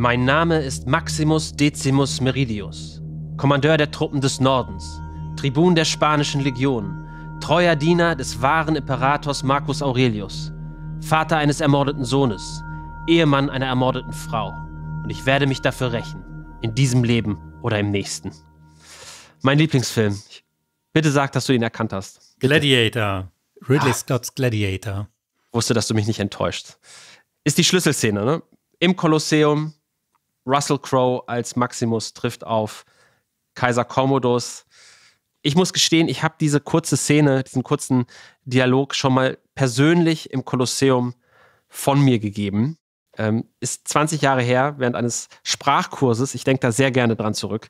Mein Name ist Maximus Decimus Meridius, Kommandeur der Truppen des Nordens, Tribun der spanischen Legion, treuer Diener des wahren Imperators Marcus Aurelius, Vater eines ermordeten Sohnes, Ehemann einer ermordeten Frau. Und ich werde mich dafür rächen, in diesem Leben oder im nächsten. Mein Lieblingsfilm. Bitte sag, dass du ihn erkannt hast. Bitte. Gladiator. Ridley ah. Scott's Gladiator. wusste, dass du mich nicht enttäuscht. Ist die Schlüsselszene, ne? Im Kolosseum, Russell Crowe als Maximus trifft auf Kaiser Commodus. Ich muss gestehen, ich habe diese kurze Szene, diesen kurzen Dialog schon mal persönlich im Kolosseum von mir gegeben. Ähm, ist 20 Jahre her, während eines Sprachkurses. Ich denke da sehr gerne dran zurück.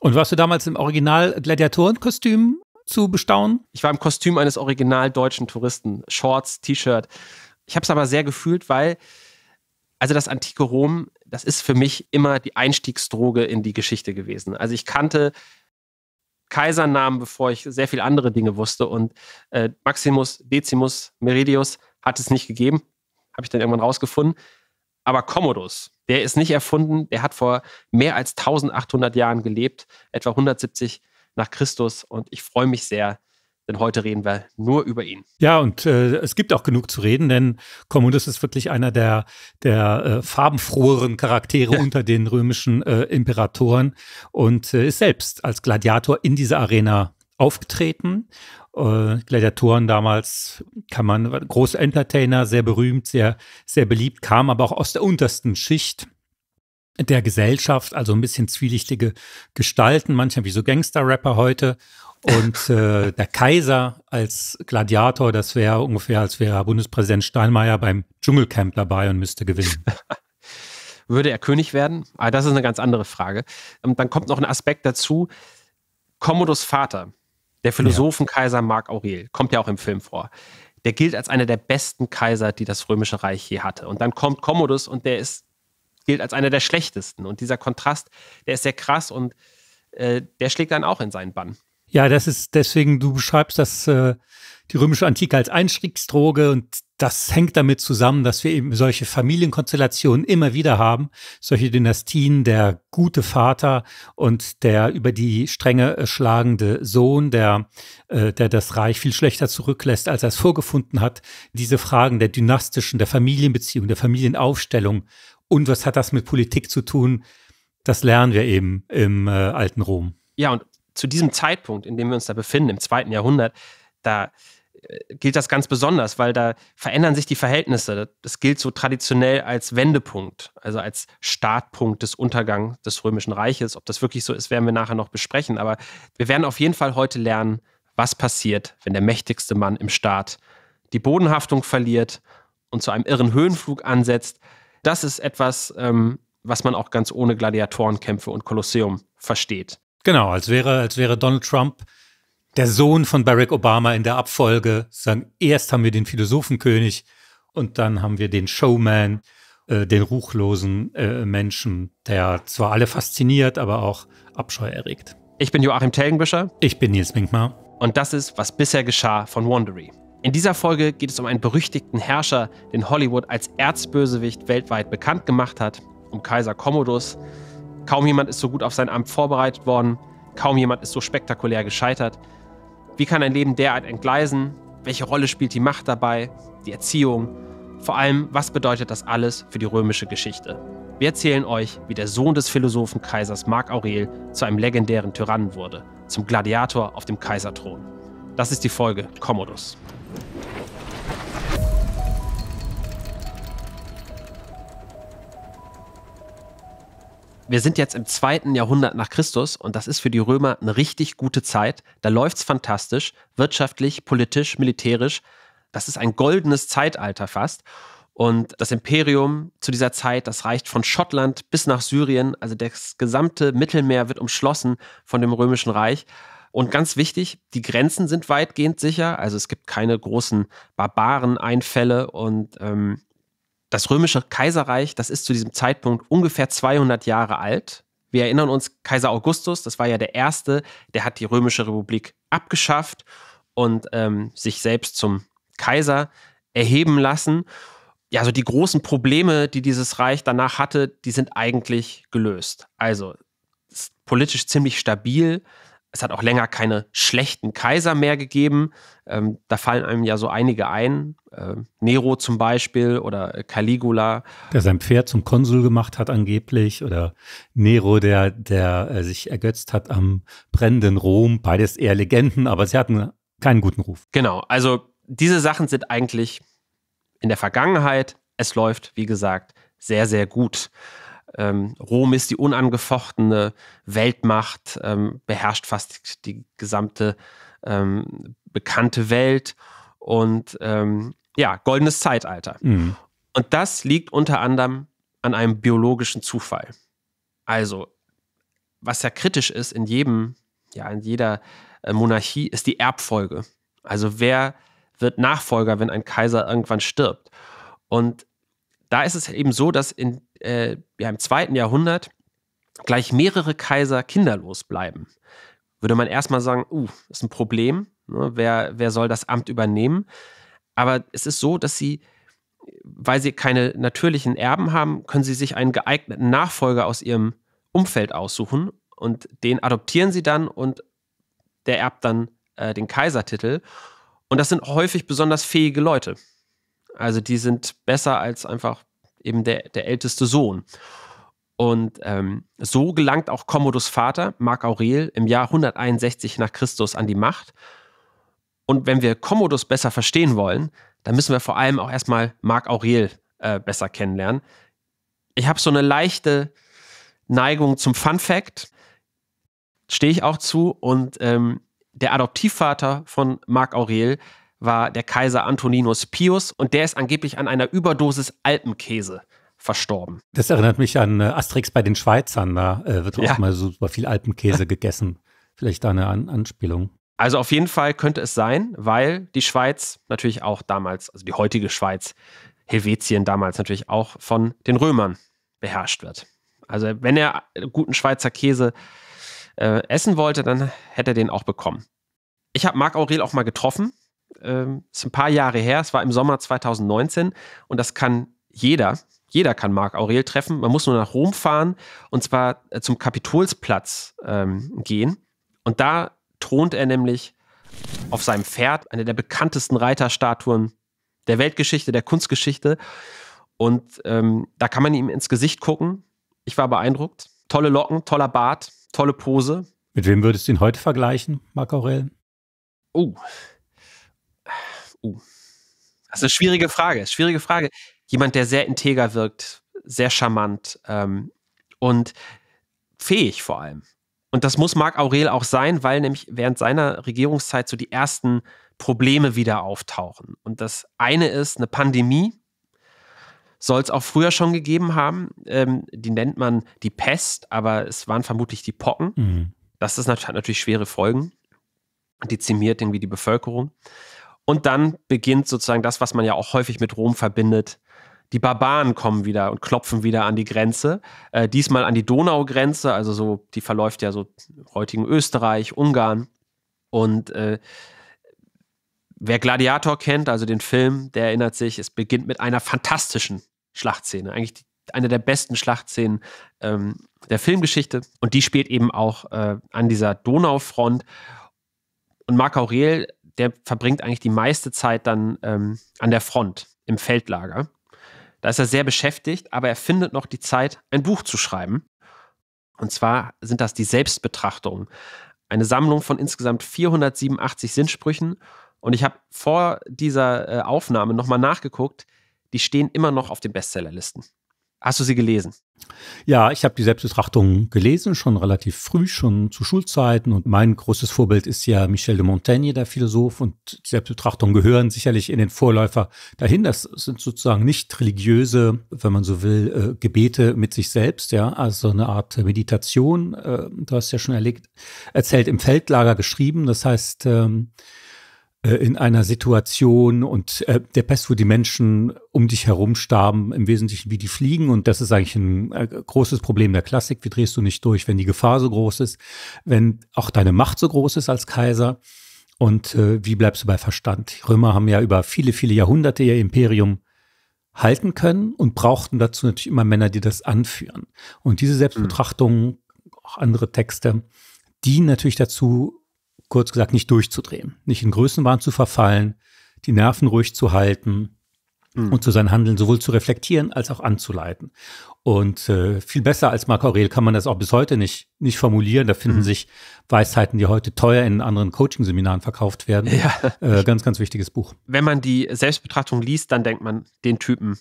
Und warst du damals im Original Gladiatorenkostüm zu bestaunen? Ich war im Kostüm eines original deutschen Touristen. Shorts, T-Shirt. Ich habe es aber sehr gefühlt, weil also das antike Rom das ist für mich immer die Einstiegsdroge in die Geschichte gewesen. Also ich kannte Kaisernamen, bevor ich sehr viele andere Dinge wusste. Und äh, Maximus, Decimus, Meridius hat es nicht gegeben. Habe ich dann irgendwann rausgefunden. Aber Commodus, der ist nicht erfunden. Der hat vor mehr als 1800 Jahren gelebt, etwa 170 nach Christus. Und ich freue mich sehr, denn heute reden wir nur über ihn. Ja, und äh, es gibt auch genug zu reden, denn Commodus ist wirklich einer der, der äh, farbenfroheren Charaktere unter den römischen äh, Imperatoren und äh, ist selbst als Gladiator in dieser Arena aufgetreten. Äh, Gladiatoren damals kann man, große Entertainer, sehr berühmt, sehr, sehr beliebt, kam aber auch aus der untersten Schicht der Gesellschaft, also ein bisschen zwielichtige Gestalten, manchmal wie so Gangster-Rapper heute. Und äh, der Kaiser als Gladiator, das wäre ungefähr, als wäre Bundespräsident Steinmeier beim Dschungelcamp dabei und müsste gewinnen. Würde er König werden? Ah, das ist eine ganz andere Frage. Und ähm, dann kommt noch ein Aspekt dazu. Commodus Vater, der Philosophenkaiser Marc Aurel, kommt ja auch im Film vor. Der gilt als einer der besten Kaiser, die das Römische Reich je hatte. Und dann kommt Commodus und der ist gilt als einer der schlechtesten. Und dieser Kontrast, der ist sehr krass und äh, der schlägt dann auch in seinen Bann. Ja, das ist deswegen, du beschreibst das, äh, die römische Antike als Einstiegsdroge und das hängt damit zusammen, dass wir eben solche Familienkonstellationen immer wieder haben, solche Dynastien, der gute Vater und der über die Stränge äh, schlagende Sohn, der, äh, der das Reich viel schlechter zurücklässt, als er es vorgefunden hat. Diese Fragen der dynastischen, der Familienbeziehung, der Familienaufstellung und was hat das mit Politik zu tun? Das lernen wir eben im äh, alten Rom. Ja, und zu diesem Zeitpunkt, in dem wir uns da befinden, im zweiten Jahrhundert, da äh, gilt das ganz besonders, weil da verändern sich die Verhältnisse. Das gilt so traditionell als Wendepunkt, also als Startpunkt des Untergangs des Römischen Reiches. Ob das wirklich so ist, werden wir nachher noch besprechen. Aber wir werden auf jeden Fall heute lernen, was passiert, wenn der mächtigste Mann im Staat die Bodenhaftung verliert und zu einem irren Höhenflug ansetzt, das ist etwas, ähm, was man auch ganz ohne Gladiatorenkämpfe und Kolosseum versteht. Genau, als wäre, als wäre Donald Trump der Sohn von Barack Obama in der Abfolge. Sagen, erst haben wir den Philosophenkönig und dann haben wir den Showman, äh, den ruchlosen äh, Menschen, der zwar alle fasziniert, aber auch Abscheu erregt. Ich bin Joachim Telgenbüscher. Ich bin Nils Winkmar. Und das ist, was bisher geschah von Wandering. In dieser Folge geht es um einen berüchtigten Herrscher, den Hollywood als Erzbösewicht weltweit bekannt gemacht hat, um Kaiser Commodus. Kaum jemand ist so gut auf sein Amt vorbereitet worden, kaum jemand ist so spektakulär gescheitert. Wie kann ein Leben derart entgleisen? Welche Rolle spielt die Macht dabei? Die Erziehung? Vor allem, was bedeutet das alles für die römische Geschichte? Wir erzählen euch, wie der Sohn des Philosophen Kaisers Mark Aurel zu einem legendären Tyrannen wurde, zum Gladiator auf dem Kaiserthron. Das ist die Folge Commodus. Wir sind jetzt im zweiten Jahrhundert nach Christus und das ist für die Römer eine richtig gute Zeit. Da läuft es fantastisch, wirtschaftlich, politisch, militärisch. Das ist ein goldenes Zeitalter fast. Und das Imperium zu dieser Zeit, das reicht von Schottland bis nach Syrien. Also das gesamte Mittelmeer wird umschlossen von dem römischen Reich. Und ganz wichtig, die Grenzen sind weitgehend sicher. Also es gibt keine großen Barbareneinfälle und ähm, das römische Kaiserreich, das ist zu diesem Zeitpunkt ungefähr 200 Jahre alt. Wir erinnern uns, Kaiser Augustus, das war ja der Erste, der hat die römische Republik abgeschafft und ähm, sich selbst zum Kaiser erheben lassen. Ja, also die großen Probleme, die dieses Reich danach hatte, die sind eigentlich gelöst. Also politisch ziemlich stabil. Es hat auch länger keine schlechten Kaiser mehr gegeben. Ähm, da fallen einem ja so einige ein. Äh, Nero zum Beispiel oder Caligula. Der sein Pferd zum Konsul gemacht hat angeblich. Oder Nero, der, der äh, sich ergötzt hat am brennenden Rom. Beides eher Legenden, aber sie hatten keinen guten Ruf. Genau, also diese Sachen sind eigentlich in der Vergangenheit. Es läuft, wie gesagt, sehr, sehr gut. Ähm, Rom ist die unangefochtene Weltmacht, ähm, beherrscht fast die gesamte ähm, bekannte Welt und ähm, ja, goldenes Zeitalter. Mhm. Und das liegt unter anderem an einem biologischen Zufall. Also, was ja kritisch ist in jedem, ja, in jeder äh, Monarchie, ist die Erbfolge. Also, wer wird Nachfolger, wenn ein Kaiser irgendwann stirbt? Und da ist es eben so, dass in äh, ja, im zweiten Jahrhundert gleich mehrere Kaiser kinderlos bleiben, würde man erstmal sagen, uh, ist ein Problem, ne? wer, wer soll das Amt übernehmen? Aber es ist so, dass sie, weil sie keine natürlichen Erben haben, können sie sich einen geeigneten Nachfolger aus ihrem Umfeld aussuchen und den adoptieren sie dann und der erbt dann äh, den Kaisertitel. Und das sind häufig besonders fähige Leute. Also die sind besser als einfach eben der, der älteste Sohn. Und ähm, so gelangt auch Commodus Vater, Marc Aurel, im Jahr 161 nach Christus an die Macht. Und wenn wir Commodus besser verstehen wollen, dann müssen wir vor allem auch erstmal Marc Aurel äh, besser kennenlernen. Ich habe so eine leichte Neigung zum Fun Fact, stehe ich auch zu. Und ähm, der Adoptivvater von Marc Aurel war der Kaiser Antoninus Pius und der ist angeblich an einer Überdosis Alpenkäse verstorben. Das erinnert mich an äh, Asterix bei den Schweizern, da äh, wird auch ja. mal super viel Alpenkäse gegessen. Vielleicht da eine an Anspielung. Also auf jeden Fall könnte es sein, weil die Schweiz natürlich auch damals, also die heutige Schweiz, Helvetien damals natürlich auch von den Römern beherrscht wird. Also wenn er guten Schweizer Käse äh, essen wollte, dann hätte er den auch bekommen. Ich habe Marc Aurel auch mal getroffen ähm, ist ein paar Jahre her, es war im Sommer 2019 und das kann jeder, jeder kann Marc Aurel treffen. Man muss nur nach Rom fahren und zwar äh, zum Kapitolsplatz ähm, gehen. Und da thront er nämlich auf seinem Pferd, eine der bekanntesten Reiterstatuen der Weltgeschichte, der Kunstgeschichte. Und ähm, da kann man ihm ins Gesicht gucken. Ich war beeindruckt. Tolle Locken, toller Bart, tolle Pose. Mit wem würdest du ihn heute vergleichen, Marc Aurel? Oh, uh, Uh. Das ist eine schwierige Frage. Schwierige Frage. Jemand, der sehr integer wirkt, sehr charmant ähm, und fähig vor allem. Und das muss Marc Aurel auch sein, weil nämlich während seiner Regierungszeit so die ersten Probleme wieder auftauchen. Und das eine ist eine Pandemie, soll es auch früher schon gegeben haben. Ähm, die nennt man die Pest, aber es waren vermutlich die Pocken. Mhm. Das ist, hat natürlich schwere Folgen. Dezimiert irgendwie die Bevölkerung. Und dann beginnt sozusagen das, was man ja auch häufig mit Rom verbindet. Die Barbaren kommen wieder und klopfen wieder an die Grenze. Äh, diesmal an die Donaugrenze, also so, die verläuft ja so heutigen Österreich, Ungarn. Und äh, wer Gladiator kennt, also den Film, der erinnert sich, es beginnt mit einer fantastischen Schlachtszene. Eigentlich die, eine der besten Schlachtszenen ähm, der Filmgeschichte. Und die spielt eben auch äh, an dieser Donaufront. Und Marc Aurel der verbringt eigentlich die meiste Zeit dann ähm, an der Front, im Feldlager. Da ist er sehr beschäftigt, aber er findet noch die Zeit, ein Buch zu schreiben. Und zwar sind das die Selbstbetrachtungen. Eine Sammlung von insgesamt 487 Sinnsprüchen. Und ich habe vor dieser äh, Aufnahme nochmal nachgeguckt, die stehen immer noch auf den Bestsellerlisten. Hast du sie gelesen? Ja, ich habe die Selbstbetrachtung gelesen, schon relativ früh, schon zu Schulzeiten. Und mein großes Vorbild ist ja Michel de Montaigne, der Philosoph. Und Selbstbetrachtung gehören sicherlich in den Vorläufer dahin. Das sind sozusagen nicht religiöse, wenn man so will, äh, Gebete mit sich selbst. Ja, also eine Art Meditation. Äh, du hast ja schon erlegt, erzählt, im Feldlager geschrieben. Das heißt, ähm, äh, in einer Situation und äh, der Pest, wo die Menschen um dich herum starben, im Wesentlichen wie die Fliegen. Und das ist eigentlich ein äh, großes Problem der Klassik. Wie drehst du nicht durch, wenn die Gefahr so groß ist, wenn auch deine Macht so groß ist als Kaiser? Und äh, wie bleibst du bei Verstand? Die Römer haben ja über viele, viele Jahrhunderte ihr Imperium halten können und brauchten dazu natürlich immer Männer, die das anführen. Und diese hm. Selbstbetrachtung, mhm. auch andere Texte, dienen natürlich dazu, kurz gesagt nicht durchzudrehen, nicht in Größenwahn zu verfallen, die Nerven ruhig zu halten mhm. und zu seinem Handeln sowohl zu reflektieren als auch anzuleiten. Und äh, viel besser als Marc Aurel kann man das auch bis heute nicht, nicht formulieren. Da finden mhm. sich Weisheiten, die heute teuer in anderen Coaching-Seminaren verkauft werden. Ja. Äh, ganz, ganz wichtiges Buch. Wenn man die Selbstbetrachtung liest, dann denkt man, den Typen,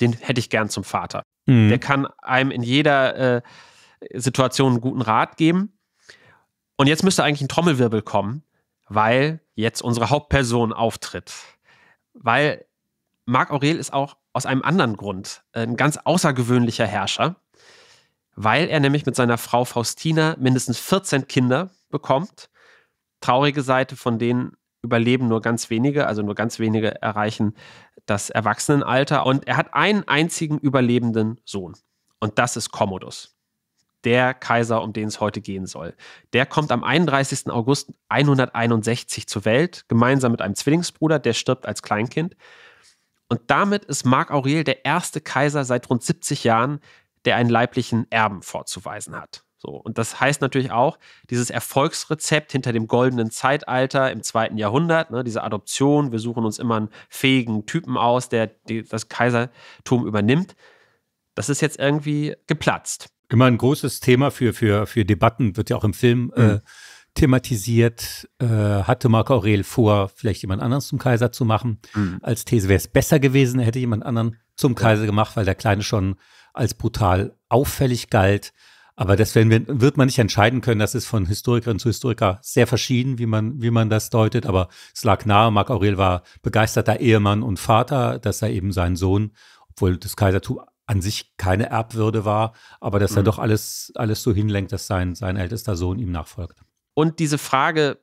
den hätte ich gern zum Vater. Mhm. Der kann einem in jeder äh, Situation einen guten Rat geben und jetzt müsste eigentlich ein Trommelwirbel kommen, weil jetzt unsere Hauptperson auftritt. Weil Marc Aurel ist auch aus einem anderen Grund äh, ein ganz außergewöhnlicher Herrscher, weil er nämlich mit seiner Frau Faustina mindestens 14 Kinder bekommt. Traurige Seite, von denen überleben nur ganz wenige, also nur ganz wenige erreichen das Erwachsenenalter. Und er hat einen einzigen überlebenden Sohn. Und das ist Commodus der Kaiser, um den es heute gehen soll. Der kommt am 31. August 161 zur Welt, gemeinsam mit einem Zwillingsbruder, der stirbt als Kleinkind. Und damit ist Marc Aurel der erste Kaiser seit rund 70 Jahren, der einen leiblichen Erben vorzuweisen hat. So, und das heißt natürlich auch, dieses Erfolgsrezept hinter dem goldenen Zeitalter im zweiten Jahrhundert, ne, diese Adoption, wir suchen uns immer einen fähigen Typen aus, der die, das Kaisertum übernimmt, das ist jetzt irgendwie geplatzt. Immer ein großes Thema für, für, für Debatten, wird ja auch im Film äh, mhm. äh, thematisiert. Äh, hatte Marco Aurel vor, vielleicht jemand anderen zum Kaiser zu machen. Mhm. Als These wäre es besser gewesen, er hätte jemand anderen zum Kaiser gemacht, weil der Kleine schon als brutal auffällig galt. Aber das wir, wird man nicht entscheiden können. Das ist von Historikerin zu Historiker sehr verschieden, wie man, wie man das deutet. Aber es lag nahe. Marc Aurel war begeisterter Ehemann und Vater, dass er eben seinen Sohn, obwohl das Kaisertum an sich keine Erbwürde war, aber dass mhm. er doch alles, alles so hinlenkt, dass sein, sein ältester Sohn ihm nachfolgt. Und diese Frage,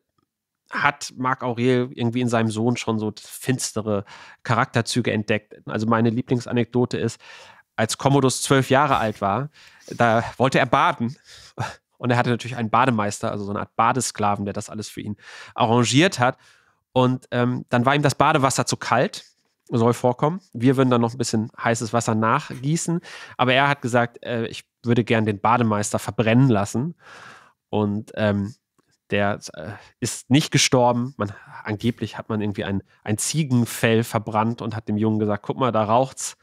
hat Marc Aurel irgendwie in seinem Sohn schon so finstere Charakterzüge entdeckt. Also meine Lieblingsanekdote ist, als Commodus zwölf Jahre alt war, da wollte er baden. Und er hatte natürlich einen Bademeister, also so eine Art Badesklaven, der das alles für ihn arrangiert hat. Und ähm, dann war ihm das Badewasser zu kalt soll vorkommen. Wir würden dann noch ein bisschen heißes Wasser nachgießen. Aber er hat gesagt, äh, ich würde gern den Bademeister verbrennen lassen. Und ähm, der äh, ist nicht gestorben. Man, angeblich hat man irgendwie ein, ein Ziegenfell verbrannt und hat dem Jungen gesagt, guck mal, da raucht's.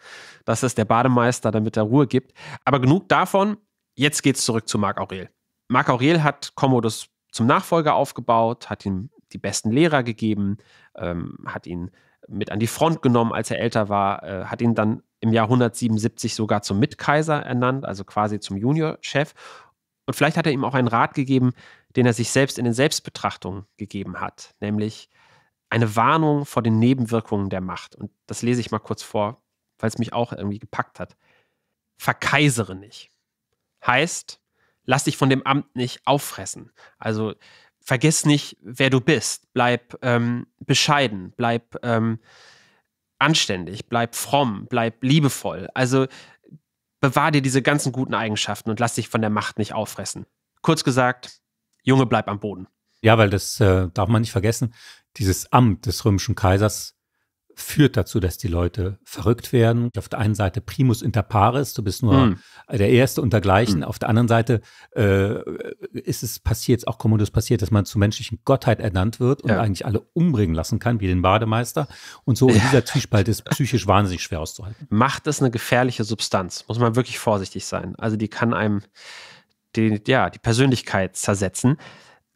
Das ist der Bademeister, damit er Ruhe gibt. Aber genug davon. Jetzt geht's zurück zu Marc Aurel. Marc Aurel hat Commodus zum Nachfolger aufgebaut, hat ihm die besten Lehrer gegeben, ähm, hat ihn mit an die Front genommen, als er älter war, äh, hat ihn dann im Jahr 177 sogar zum Mitkaiser ernannt, also quasi zum Juniorchef. Und vielleicht hat er ihm auch einen Rat gegeben, den er sich selbst in den Selbstbetrachtungen gegeben hat, nämlich eine Warnung vor den Nebenwirkungen der Macht. Und das lese ich mal kurz vor, weil es mich auch irgendwie gepackt hat. Verkaisere nicht. Heißt, lass dich von dem Amt nicht auffressen. Also vergiss nicht, wer du bist. Bleib ähm, bescheiden, bleib ähm, anständig, bleib fromm, bleib liebevoll. Also bewahr dir diese ganzen guten Eigenschaften und lass dich von der Macht nicht auffressen. Kurz gesagt, Junge, bleib am Boden. Ja, weil das äh, darf man nicht vergessen. Dieses Amt des römischen Kaisers führt dazu, dass die Leute verrückt werden. Auf der einen Seite primus inter pares, du bist nur hm. der Erste untergleichen. Hm. Auf der anderen Seite äh, ist es passiert, auch Commodus passiert, dass man zur menschlichen Gottheit ernannt wird und ja. eigentlich alle umbringen lassen kann, wie den Bademeister. Und so in dieser Zwiespalt ist psychisch wahnsinnig schwer auszuhalten. Macht ist eine gefährliche Substanz, muss man wirklich vorsichtig sein. Also die kann einem die, ja, die Persönlichkeit zersetzen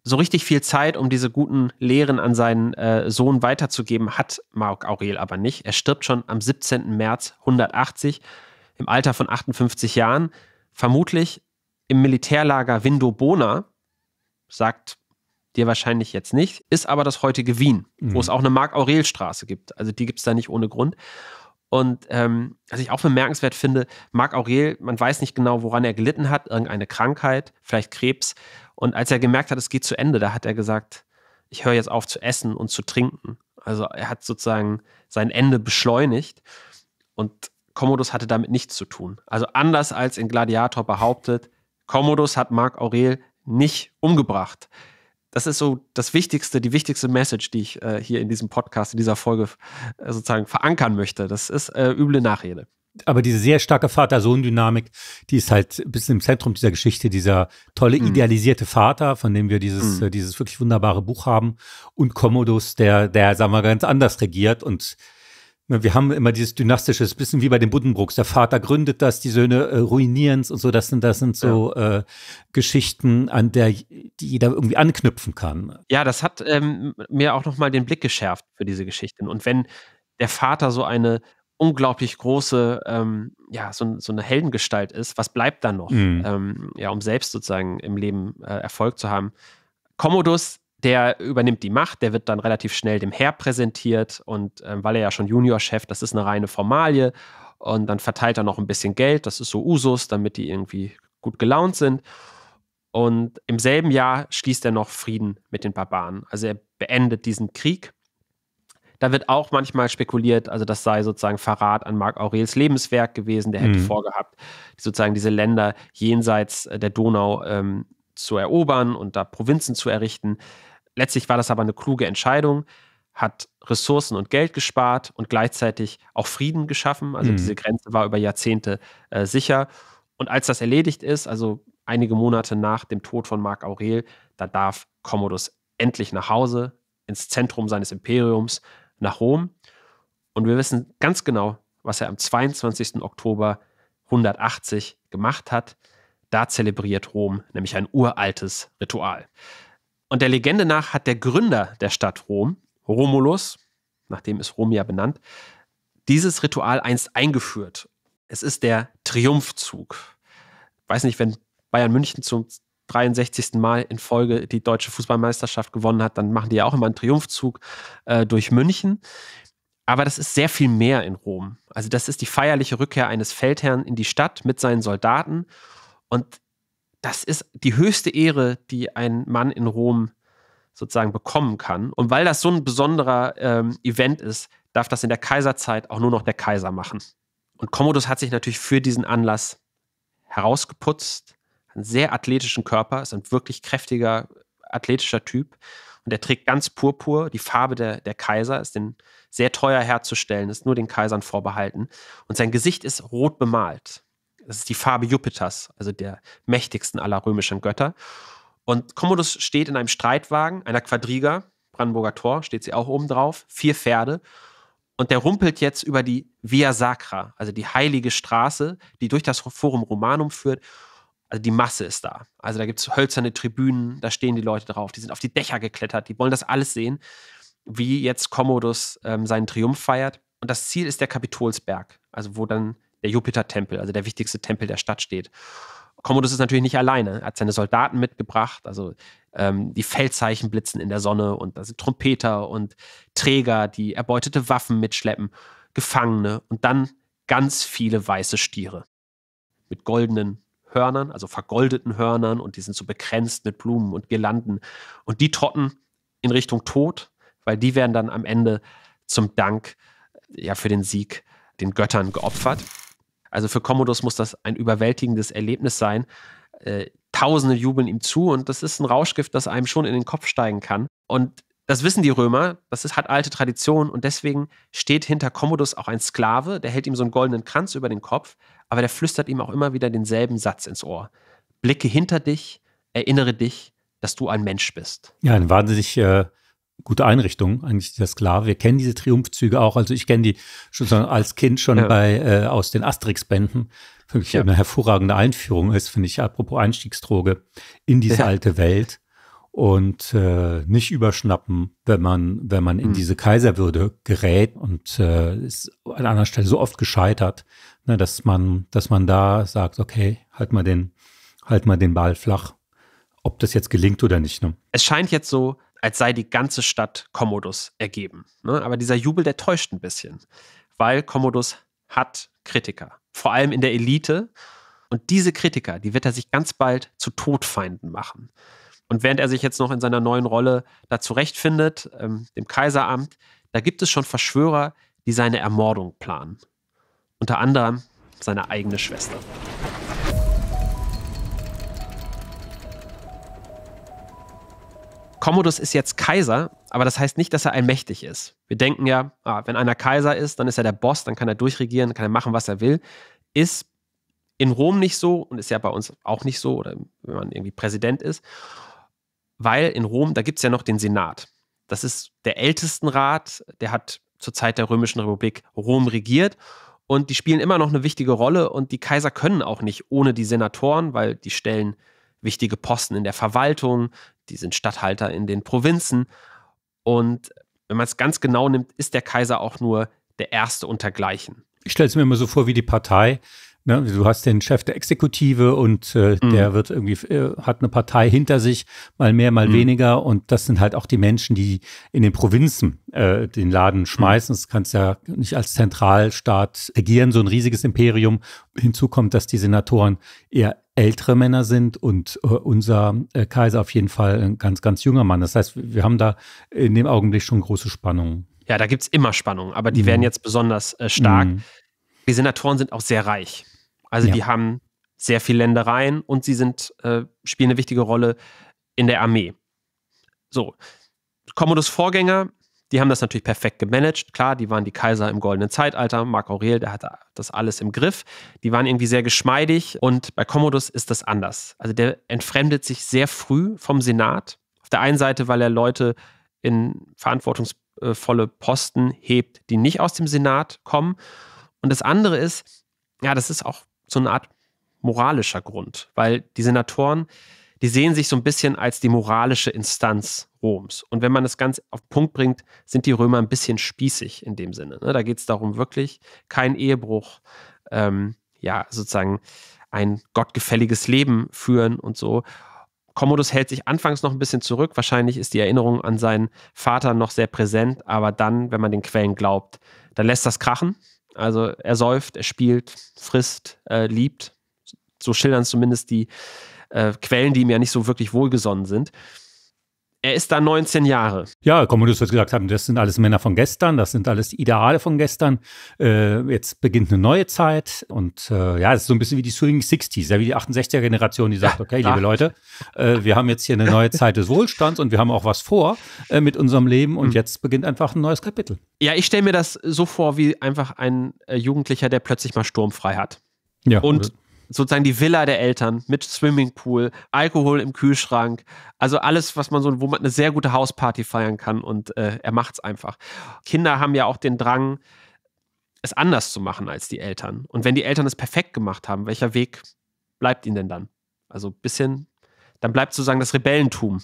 so richtig viel Zeit, um diese guten Lehren an seinen äh, Sohn weiterzugeben, hat Marc Aurel aber nicht. Er stirbt schon am 17. März 180 im Alter von 58 Jahren, vermutlich im Militärlager Vindobona, sagt dir wahrscheinlich jetzt nicht, ist aber das heutige Wien, mhm. wo es auch eine Marc-Aurel-Straße gibt. Also die gibt es da nicht ohne Grund. Und ähm, was ich auch bemerkenswert finde, Marc Aurel, man weiß nicht genau, woran er gelitten hat, irgendeine Krankheit, vielleicht Krebs. Und als er gemerkt hat, es geht zu Ende, da hat er gesagt, ich höre jetzt auf zu essen und zu trinken. Also er hat sozusagen sein Ende beschleunigt und Commodus hatte damit nichts zu tun. Also anders als in Gladiator behauptet, Commodus hat Marc Aurel nicht umgebracht das ist so das Wichtigste, die wichtigste Message, die ich äh, hier in diesem Podcast, in dieser Folge äh, sozusagen verankern möchte. Das ist äh, üble Nachrede. Aber diese sehr starke Vater-Sohn-Dynamik, die ist halt ein bisschen im Zentrum dieser Geschichte, dieser tolle, mhm. idealisierte Vater, von dem wir dieses, mhm. Äh, dieses wirklich wunderbare Buch haben, und Commodus, der, der, sagen wir, ganz anders regiert und Ne, wir haben immer dieses dynastische, ist ein bisschen wie bei den Buddenbrooks. Der Vater gründet das, die Söhne äh, ruinieren es und so. Das sind, das sind so ja. äh, Geschichten, an der die jeder irgendwie anknüpfen kann. Ja, das hat ähm, mir auch nochmal den Blick geschärft für diese Geschichten. Und wenn der Vater so eine unglaublich große, ähm, ja, so, so, eine Heldengestalt ist, was bleibt da noch? Mhm. Ähm, ja, um selbst sozusagen im Leben äh, Erfolg zu haben. Commodus der übernimmt die Macht, der wird dann relativ schnell dem Herr präsentiert und ähm, weil er ja schon Juniorchef, das ist eine reine Formalie und dann verteilt er noch ein bisschen Geld, das ist so Usus, damit die irgendwie gut gelaunt sind. Und im selben Jahr schließt er noch Frieden mit den Barbaren. Also er beendet diesen Krieg. Da wird auch manchmal spekuliert, also das sei sozusagen Verrat an Marc Aurels Lebenswerk gewesen. Der mhm. hätte vorgehabt, sozusagen diese Länder jenseits äh, der Donau ähm, zu erobern und da Provinzen zu errichten. Letztlich war das aber eine kluge Entscheidung, hat Ressourcen und Geld gespart und gleichzeitig auch Frieden geschaffen. Also mhm. diese Grenze war über Jahrzehnte äh, sicher. Und als das erledigt ist, also einige Monate nach dem Tod von Marc Aurel, da darf Commodus endlich nach Hause, ins Zentrum seines Imperiums, nach Rom. Und wir wissen ganz genau, was er am 22. Oktober 180 gemacht hat. Da zelebriert Rom nämlich ein uraltes Ritual. Und der Legende nach hat der Gründer der Stadt Rom, Romulus, nach dem ist Rom ja benannt, dieses Ritual einst eingeführt. Es ist der Triumphzug. Ich weiß nicht, wenn Bayern München zum 63. Mal in Folge die deutsche Fußballmeisterschaft gewonnen hat, dann machen die ja auch immer einen Triumphzug äh, durch München. Aber das ist sehr viel mehr in Rom. Also das ist die feierliche Rückkehr eines Feldherrn in die Stadt mit seinen Soldaten. Und das ist die höchste Ehre, die ein Mann in Rom sozusagen bekommen kann. Und weil das so ein besonderer ähm, Event ist, darf das in der Kaiserzeit auch nur noch der Kaiser machen. Und Commodus hat sich natürlich für diesen Anlass herausgeputzt, einen sehr athletischen Körper, ist ein wirklich kräftiger, athletischer Typ. Und er trägt ganz purpur, die Farbe der, der Kaiser, ist den sehr teuer herzustellen, ist nur den Kaisern vorbehalten. Und sein Gesicht ist rot bemalt. Das ist die Farbe Jupiters, also der mächtigsten aller römischen Götter. Und Commodus steht in einem Streitwagen, einer Quadriga, Brandenburger Tor, steht sie auch oben drauf, vier Pferde. Und der rumpelt jetzt über die Via Sacra, also die heilige Straße, die durch das Forum Romanum führt. Also die Masse ist da. Also da gibt es hölzerne Tribünen, da stehen die Leute drauf, die sind auf die Dächer geklettert, die wollen das alles sehen, wie jetzt Commodus ähm, seinen Triumph feiert. Und das Ziel ist der Kapitolsberg, also wo dann der Jupiter-Tempel, also der wichtigste Tempel der Stadt steht. Commodus ist natürlich nicht alleine. Er hat seine Soldaten mitgebracht. Also ähm, die Feldzeichen blitzen in der Sonne und da sind Trompeter und Träger, die erbeutete Waffen mitschleppen, Gefangene und dann ganz viele weiße Stiere mit goldenen Hörnern, also vergoldeten Hörnern und die sind so begrenzt mit Blumen und Girlanden. Und die trotten in Richtung Tod, weil die werden dann am Ende zum Dank ja für den Sieg den Göttern geopfert. Also für Commodus muss das ein überwältigendes Erlebnis sein. Äh, Tausende jubeln ihm zu und das ist ein Rauschgift, das einem schon in den Kopf steigen kann. Und das wissen die Römer, das ist, hat alte Tradition und deswegen steht hinter Commodus auch ein Sklave, der hält ihm so einen goldenen Kranz über den Kopf, aber der flüstert ihm auch immer wieder denselben Satz ins Ohr. Blicke hinter dich, erinnere dich, dass du ein Mensch bist. Ja, ein wahnsinnig äh, gute Einrichtung, eigentlich das klar. Wir kennen diese Triumphzüge auch. Also ich kenne die schon als Kind schon ja. bei äh, aus den Asterix-Bänden. Für mich ja. eine hervorragende Einführung ist, finde ich, apropos Einstiegsdroge in diese ja. alte Welt und äh, nicht überschnappen, wenn man, wenn man in mhm. diese Kaiserwürde gerät und äh, ist an einer Stelle so oft gescheitert, ne, dass man, dass man da sagt, okay, halt mal den, halt mal den Ball flach, ob das jetzt gelingt oder nicht. Ne? Es scheint jetzt so, als sei die ganze Stadt Commodus ergeben. Ne? Aber dieser Jubel, der täuscht ein bisschen, weil Commodus hat Kritiker, vor allem in der Elite. Und diese Kritiker, die wird er sich ganz bald zu Todfeinden machen. Und während er sich jetzt noch in seiner neuen Rolle da zurechtfindet, ähm, dem Kaiseramt, da gibt es schon Verschwörer, die seine Ermordung planen. Unter anderem seine eigene Schwester. Commodus ist jetzt Kaiser, aber das heißt nicht, dass er allmächtig ist. Wir denken ja, ah, wenn einer Kaiser ist, dann ist er der Boss, dann kann er durchregieren, kann er machen, was er will. Ist in Rom nicht so und ist ja bei uns auch nicht so, oder wenn man irgendwie Präsident ist. Weil in Rom, da gibt es ja noch den Senat. Das ist der Rat, der hat zur Zeit der Römischen Republik Rom regiert und die spielen immer noch eine wichtige Rolle und die Kaiser können auch nicht ohne die Senatoren, weil die stellen wichtige Posten in der Verwaltung, die sind Statthalter in den Provinzen. Und wenn man es ganz genau nimmt, ist der Kaiser auch nur der Erste untergleichen. Ich stelle es mir immer so vor wie die Partei. Ne? Du hast den Chef der Exekutive und äh, mhm. der wird irgendwie, äh, hat eine Partei hinter sich, mal mehr, mal mhm. weniger. Und das sind halt auch die Menschen, die in den Provinzen äh, den Laden mhm. schmeißen. Mhm. Das kannst ja nicht als Zentralstaat agieren, so ein riesiges Imperium. Hinzu kommt, dass die Senatoren eher ältere Männer sind und äh, unser äh, Kaiser auf jeden Fall ein ganz, ganz junger Mann. Das heißt, wir haben da in dem Augenblick schon große Spannungen. Ja, da gibt es immer Spannungen, aber die mhm. werden jetzt besonders äh, stark. Mhm. Die Senatoren sind auch sehr reich. Also ja. die haben sehr viel Ländereien und sie sind, äh, spielen eine wichtige Rolle in der Armee. So, Commodus Vorgänger die haben das natürlich perfekt gemanagt. Klar, die waren die Kaiser im goldenen Zeitalter. Marc Aurel, der hatte das alles im Griff. Die waren irgendwie sehr geschmeidig und bei Commodus ist das anders. Also der entfremdet sich sehr früh vom Senat. Auf der einen Seite, weil er Leute in verantwortungsvolle Posten hebt, die nicht aus dem Senat kommen. Und das andere ist, ja, das ist auch so eine Art moralischer Grund, weil die Senatoren, die sehen sich so ein bisschen als die moralische Instanz Roms. Und wenn man das ganz auf den Punkt bringt, sind die Römer ein bisschen spießig in dem Sinne. Ne? Da geht es darum, wirklich kein Ehebruch, ähm, ja, sozusagen ein gottgefälliges Leben führen und so. Commodus hält sich anfangs noch ein bisschen zurück. Wahrscheinlich ist die Erinnerung an seinen Vater noch sehr präsent, aber dann, wenn man den Quellen glaubt, dann lässt das krachen. Also er säuft, er spielt, frisst, äh, liebt. So schildern zumindest die äh, Quellen, die ihm ja nicht so wirklich wohlgesonnen sind. Er ist da 19 Jahre. Ja, komm, du wird gesagt haben, das sind alles Männer von gestern, das sind alles Ideale von gestern. Äh, jetzt beginnt eine neue Zeit und äh, ja, es ist so ein bisschen wie die Swing 60s, ja, wie die 68er-Generation, die sagt, okay, liebe Leute, äh, wir haben jetzt hier eine neue Zeit des Wohlstands und wir haben auch was vor äh, mit unserem Leben und mhm. jetzt beginnt einfach ein neues Kapitel. Ja, ich stelle mir das so vor, wie einfach ein äh, Jugendlicher, der plötzlich mal sturmfrei hat. Ja, und oder? sozusagen die Villa der Eltern mit Swimmingpool, Alkohol im Kühlschrank, also alles, was man so, wo man eine sehr gute Hausparty feiern kann und äh, er es einfach. Kinder haben ja auch den Drang, es anders zu machen als die Eltern. Und wenn die Eltern es perfekt gemacht haben, welcher Weg bleibt ihnen denn dann? Also ein bisschen, dann bleibt sozusagen das Rebellentum.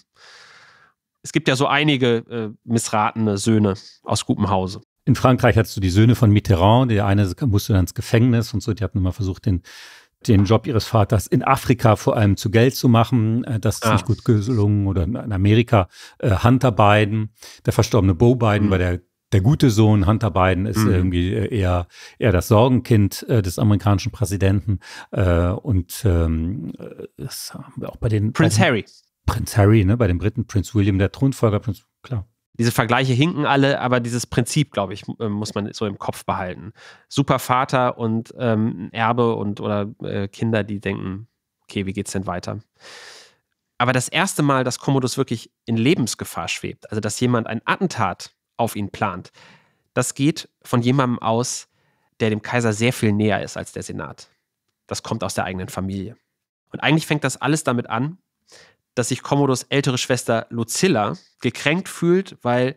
Es gibt ja so einige äh, missratene Söhne aus gutem Hause. In Frankreich hattest du die Söhne von Mitterrand, der eine musste dann ins Gefängnis und so, die hatten immer versucht, den den Job ihres Vaters in Afrika vor allem zu Geld zu machen. Äh, das ist ah. nicht gut gelungen. Oder in Amerika äh, Hunter Biden, der verstorbene Bo Biden mhm. war der der gute Sohn Hunter Biden ist mhm. irgendwie äh, eher, eher das Sorgenkind äh, des amerikanischen Präsidenten. Äh, und ähm, das haben wir auch bei den. Prince Harry. Prince Harry, ne, bei den Briten, Prince William, der Thronfolger, Prinz, klar diese Vergleiche hinken alle, aber dieses Prinzip, glaube ich, äh, muss man so im Kopf behalten. Super Vater und ähm, Erbe und oder äh, Kinder, die denken, okay, wie geht's denn weiter? Aber das erste Mal, dass Commodus wirklich in Lebensgefahr schwebt, also dass jemand ein Attentat auf ihn plant, das geht von jemandem aus, der dem Kaiser sehr viel näher ist als der Senat. Das kommt aus der eigenen Familie. Und eigentlich fängt das alles damit an, dass sich Commodores ältere Schwester Lucilla gekränkt fühlt, weil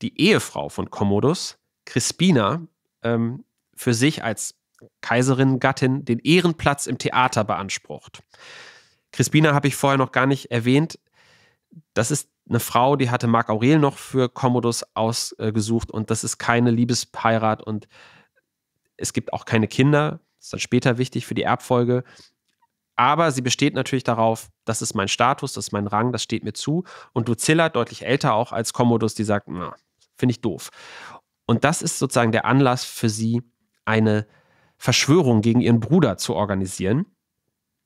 die Ehefrau von Commodus, Crispina, ähm, für sich als Kaiserin-Gattin den Ehrenplatz im Theater beansprucht. Crispina habe ich vorher noch gar nicht erwähnt. Das ist eine Frau, die hatte Marc Aurel noch für Commodus ausgesucht und das ist keine Liebesheirat und es gibt auch keine Kinder. Das ist dann später wichtig für die Erbfolge. Aber sie besteht natürlich darauf, das ist mein Status, das ist mein Rang, das steht mir zu. Und Lucilla, deutlich älter auch als Commodus, die sagt, na, finde ich doof. Und das ist sozusagen der Anlass für sie, eine Verschwörung gegen ihren Bruder zu organisieren.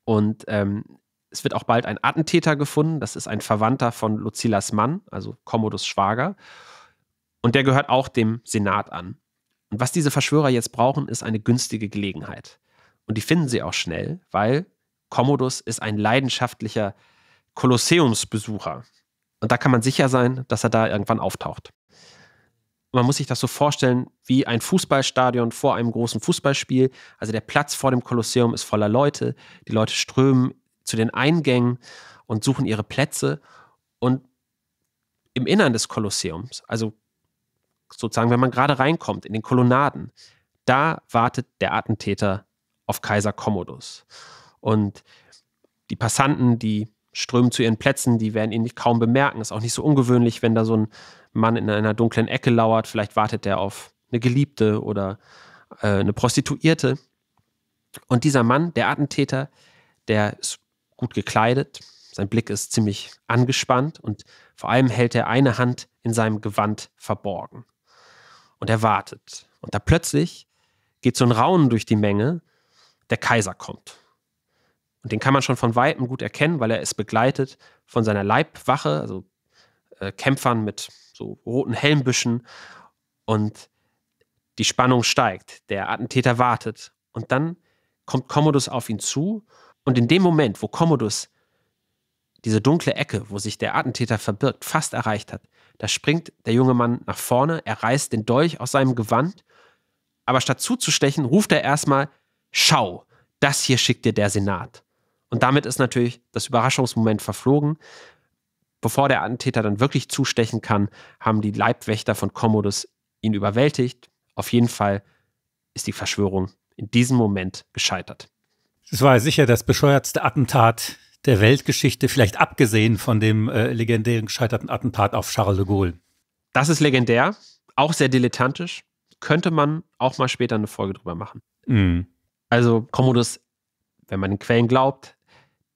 Und ähm, es wird auch bald ein Attentäter gefunden. Das ist ein Verwandter von Lucillas Mann, also Commodus Schwager. Und der gehört auch dem Senat an. Und was diese Verschwörer jetzt brauchen, ist eine günstige Gelegenheit. Und die finden sie auch schnell, weil Commodus ist ein leidenschaftlicher Kolosseumsbesucher. Und da kann man sicher sein, dass er da irgendwann auftaucht. Man muss sich das so vorstellen wie ein Fußballstadion vor einem großen Fußballspiel. Also der Platz vor dem Kolosseum ist voller Leute. Die Leute strömen zu den Eingängen und suchen ihre Plätze. Und im Innern des Kolosseums, also sozusagen, wenn man gerade reinkommt in den Kolonnaden, da wartet der Attentäter auf Kaiser Commodus. Und die Passanten, die strömen zu ihren Plätzen, die werden ihn nicht kaum bemerken. Ist auch nicht so ungewöhnlich, wenn da so ein Mann in einer dunklen Ecke lauert. Vielleicht wartet er auf eine Geliebte oder äh, eine Prostituierte. Und dieser Mann, der Attentäter, der ist gut gekleidet, sein Blick ist ziemlich angespannt und vor allem hält er eine Hand in seinem Gewand verborgen. Und er wartet. Und da plötzlich geht so ein Raunen durch die Menge. Der Kaiser kommt. Und den kann man schon von Weitem gut erkennen, weil er ist begleitet von seiner Leibwache, also äh, Kämpfern mit so roten Helmbüschen. Und die Spannung steigt. Der Attentäter wartet. Und dann kommt Commodus auf ihn zu. Und in dem Moment, wo Commodus diese dunkle Ecke, wo sich der Attentäter verbirgt, fast erreicht hat, da springt der junge Mann nach vorne, er reißt den Dolch aus seinem Gewand, aber statt zuzustechen, ruft er erstmal: Schau, das hier schickt dir der Senat. Und damit ist natürlich das Überraschungsmoment verflogen. Bevor der Attentäter dann wirklich zustechen kann, haben die Leibwächter von Commodus ihn überwältigt. Auf jeden Fall ist die Verschwörung in diesem Moment gescheitert. Es war sicher das bescheuertste Attentat der Weltgeschichte, vielleicht abgesehen von dem äh, legendären gescheiterten Attentat auf Charles de Gaulle. Das ist legendär, auch sehr dilettantisch. Könnte man auch mal später eine Folge drüber machen. Mm. Also Commodus, wenn man den Quellen glaubt,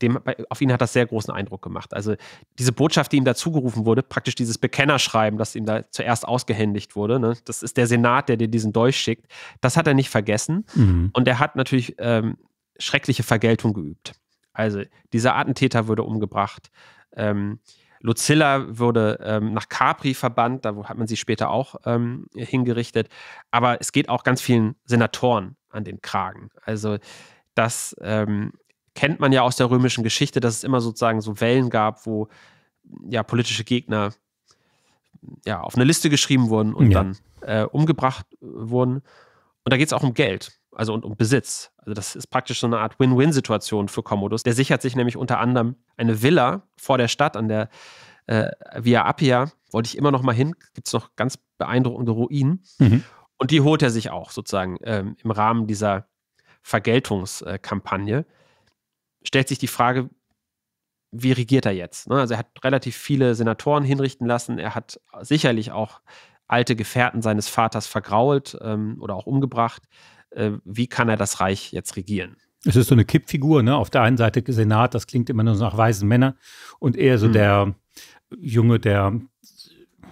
dem, auf ihn hat das sehr großen Eindruck gemacht. Also diese Botschaft, die ihm dazugerufen wurde, praktisch dieses Bekennerschreiben, das ihm da zuerst ausgehändigt wurde, ne? das ist der Senat, der dir diesen Dolch schickt, das hat er nicht vergessen. Mhm. Und er hat natürlich ähm, schreckliche Vergeltung geübt. Also dieser Attentäter wurde umgebracht. Ähm, Lucilla wurde ähm, nach Capri verbannt, da hat man sie später auch ähm, hingerichtet. Aber es geht auch ganz vielen Senatoren an den Kragen. Also das ähm, kennt man ja aus der römischen Geschichte, dass es immer sozusagen so Wellen gab, wo ja politische Gegner ja, auf eine Liste geschrieben wurden und ja. dann äh, umgebracht äh, wurden. Und da geht es auch um Geld, also und um Besitz. Also das ist praktisch so eine Art Win-Win-Situation für Commodus. Der sichert sich nämlich unter anderem eine Villa vor der Stadt an der äh, Via Appia. Wollte ich immer noch mal hin. Gibt es noch ganz beeindruckende Ruinen. Mhm. Und die holt er sich auch sozusagen ähm, im Rahmen dieser Vergeltungskampagne stellt sich die Frage, wie regiert er jetzt? Ne? Also er hat relativ viele Senatoren hinrichten lassen, er hat sicherlich auch alte Gefährten seines Vaters vergrault ähm, oder auch umgebracht. Äh, wie kann er das Reich jetzt regieren? Es ist so eine Kippfigur, ne? Auf der einen Seite Senat, das klingt immer nur nach weisen Männern und eher so hm. der Junge, der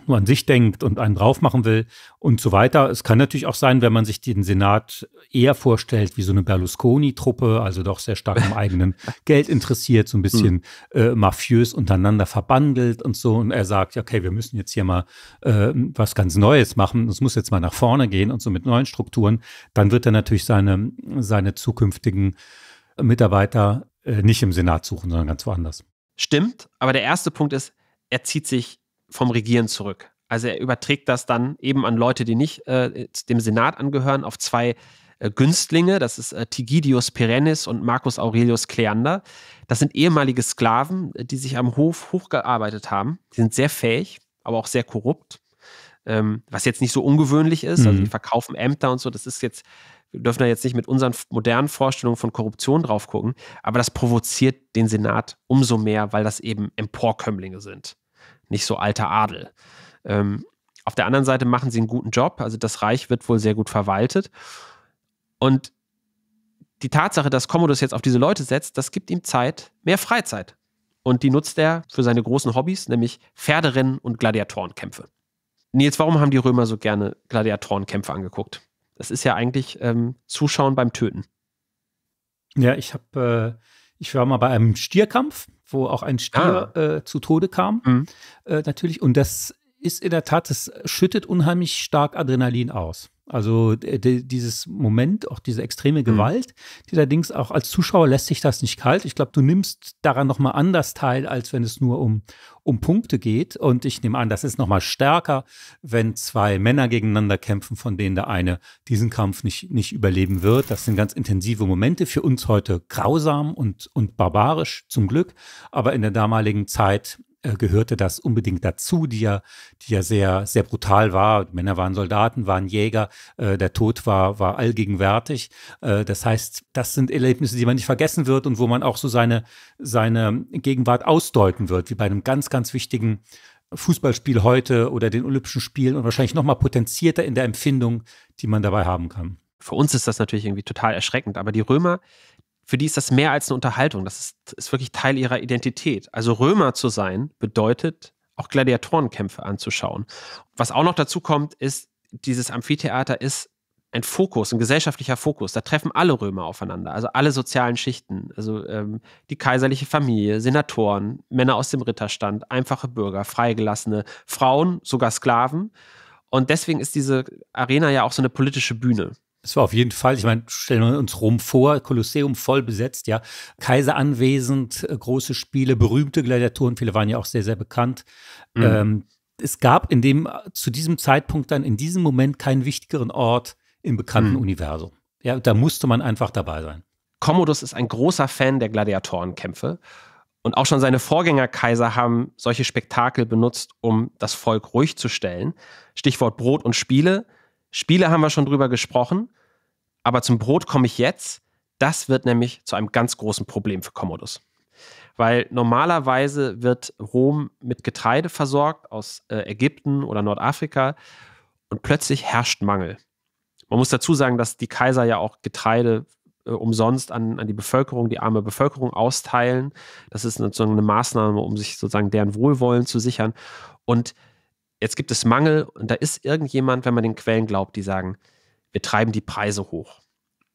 nur an sich denkt und einen drauf machen will und so weiter. Es kann natürlich auch sein, wenn man sich den Senat eher vorstellt wie so eine Berlusconi-Truppe, also doch sehr stark am eigenen Geld interessiert, so ein bisschen hm. äh, mafiös untereinander verbandelt und so. Und er sagt, okay, wir müssen jetzt hier mal äh, was ganz Neues machen. Es muss jetzt mal nach vorne gehen und so mit neuen Strukturen. Dann wird er natürlich seine, seine zukünftigen Mitarbeiter äh, nicht im Senat suchen, sondern ganz woanders. Stimmt, aber der erste Punkt ist, er zieht sich vom Regieren zurück. Also er überträgt das dann eben an Leute, die nicht äh, dem Senat angehören, auf zwei äh, Günstlinge. Das ist äh, Tigidius Perennis und Marcus Aurelius Kleander. Das sind ehemalige Sklaven, äh, die sich am Hof hochgearbeitet haben. Die sind sehr fähig, aber auch sehr korrupt. Ähm, was jetzt nicht so ungewöhnlich ist. Also mhm. Also die verkaufen Ämter und so. Das ist jetzt, wir dürfen da jetzt nicht mit unseren modernen Vorstellungen von Korruption drauf gucken. Aber das provoziert den Senat umso mehr, weil das eben Emporkömmlinge sind nicht so alter Adel. Ähm, auf der anderen Seite machen sie einen guten Job, also das Reich wird wohl sehr gut verwaltet. Und die Tatsache, dass Commodus jetzt auf diese Leute setzt, das gibt ihm Zeit, mehr Freizeit. Und die nutzt er für seine großen Hobbys, nämlich Pferderennen und Gladiatorenkämpfe. Nils, warum haben die Römer so gerne Gladiatorenkämpfe angeguckt? Das ist ja eigentlich ähm, Zuschauen beim Töten. Ja, ich habe äh, ich war mal bei einem Stierkampf, wo auch ein Stier ah. äh, zu Tode kam, mhm. äh, natürlich. Und das ist in der Tat, das schüttet unheimlich stark Adrenalin aus. Also äh, dieses Moment, auch diese extreme mhm. Gewalt, die allerdings auch als Zuschauer lässt sich das nicht kalt. Ich glaube, du nimmst daran nochmal anders teil, als wenn es nur um, um Punkte geht. Und ich nehme an, das ist nochmal stärker, wenn zwei Männer gegeneinander kämpfen, von denen der eine diesen Kampf nicht, nicht überleben wird. Das sind ganz intensive Momente, für uns heute grausam und, und barbarisch zum Glück, aber in der damaligen Zeit äh, gehörte das unbedingt dazu, die ja, die ja sehr, sehr brutal war. Die Männer waren Soldaten, waren Jäger, äh, der Tod war, war allgegenwärtig. Äh, das heißt, das sind Erlebnisse, die man nicht vergessen wird und wo man auch so seine, seine Gegenwart ausdeuten wird, wie bei einem ganz, ganz wichtigen Fußballspiel heute oder den Olympischen Spielen und wahrscheinlich nochmal potenzierter in der Empfindung, die man dabei haben kann. Für uns ist das natürlich irgendwie total erschreckend, aber die Römer für die ist das mehr als eine Unterhaltung. Das ist, ist wirklich Teil ihrer Identität. Also Römer zu sein bedeutet, auch Gladiatorenkämpfe anzuschauen. Was auch noch dazu kommt, ist, dieses Amphitheater ist ein Fokus, ein gesellschaftlicher Fokus. Da treffen alle Römer aufeinander, also alle sozialen Schichten. Also ähm, die kaiserliche Familie, Senatoren, Männer aus dem Ritterstand, einfache Bürger, Freigelassene, Frauen, sogar Sklaven. Und deswegen ist diese Arena ja auch so eine politische Bühne. Es war auf jeden Fall, ich meine, stellen wir uns Rom vor, Kolosseum voll besetzt, ja. Kaiser anwesend, äh, große Spiele, berühmte Gladiatoren, viele waren ja auch sehr, sehr bekannt. Mhm. Ähm, es gab in dem, zu diesem Zeitpunkt dann, in diesem Moment keinen wichtigeren Ort im bekannten mhm. Universum. Ja, da musste man einfach dabei sein. Commodus ist ein großer Fan der Gladiatorenkämpfe. Und auch schon seine Vorgängerkaiser haben solche Spektakel benutzt, um das Volk ruhig zu stellen. Stichwort Brot und Spiele. Spiele haben wir schon drüber gesprochen. Aber zum Brot komme ich jetzt. Das wird nämlich zu einem ganz großen Problem für Commodus. Weil normalerweise wird Rom mit Getreide versorgt aus äh, Ägypten oder Nordafrika und plötzlich herrscht Mangel. Man muss dazu sagen, dass die Kaiser ja auch Getreide äh, umsonst an, an die Bevölkerung, die arme Bevölkerung austeilen. Das ist sozusagen eine Maßnahme, um sich sozusagen deren Wohlwollen zu sichern. Und jetzt gibt es Mangel und da ist irgendjemand, wenn man den Quellen glaubt, die sagen, wir treiben die Preise hoch.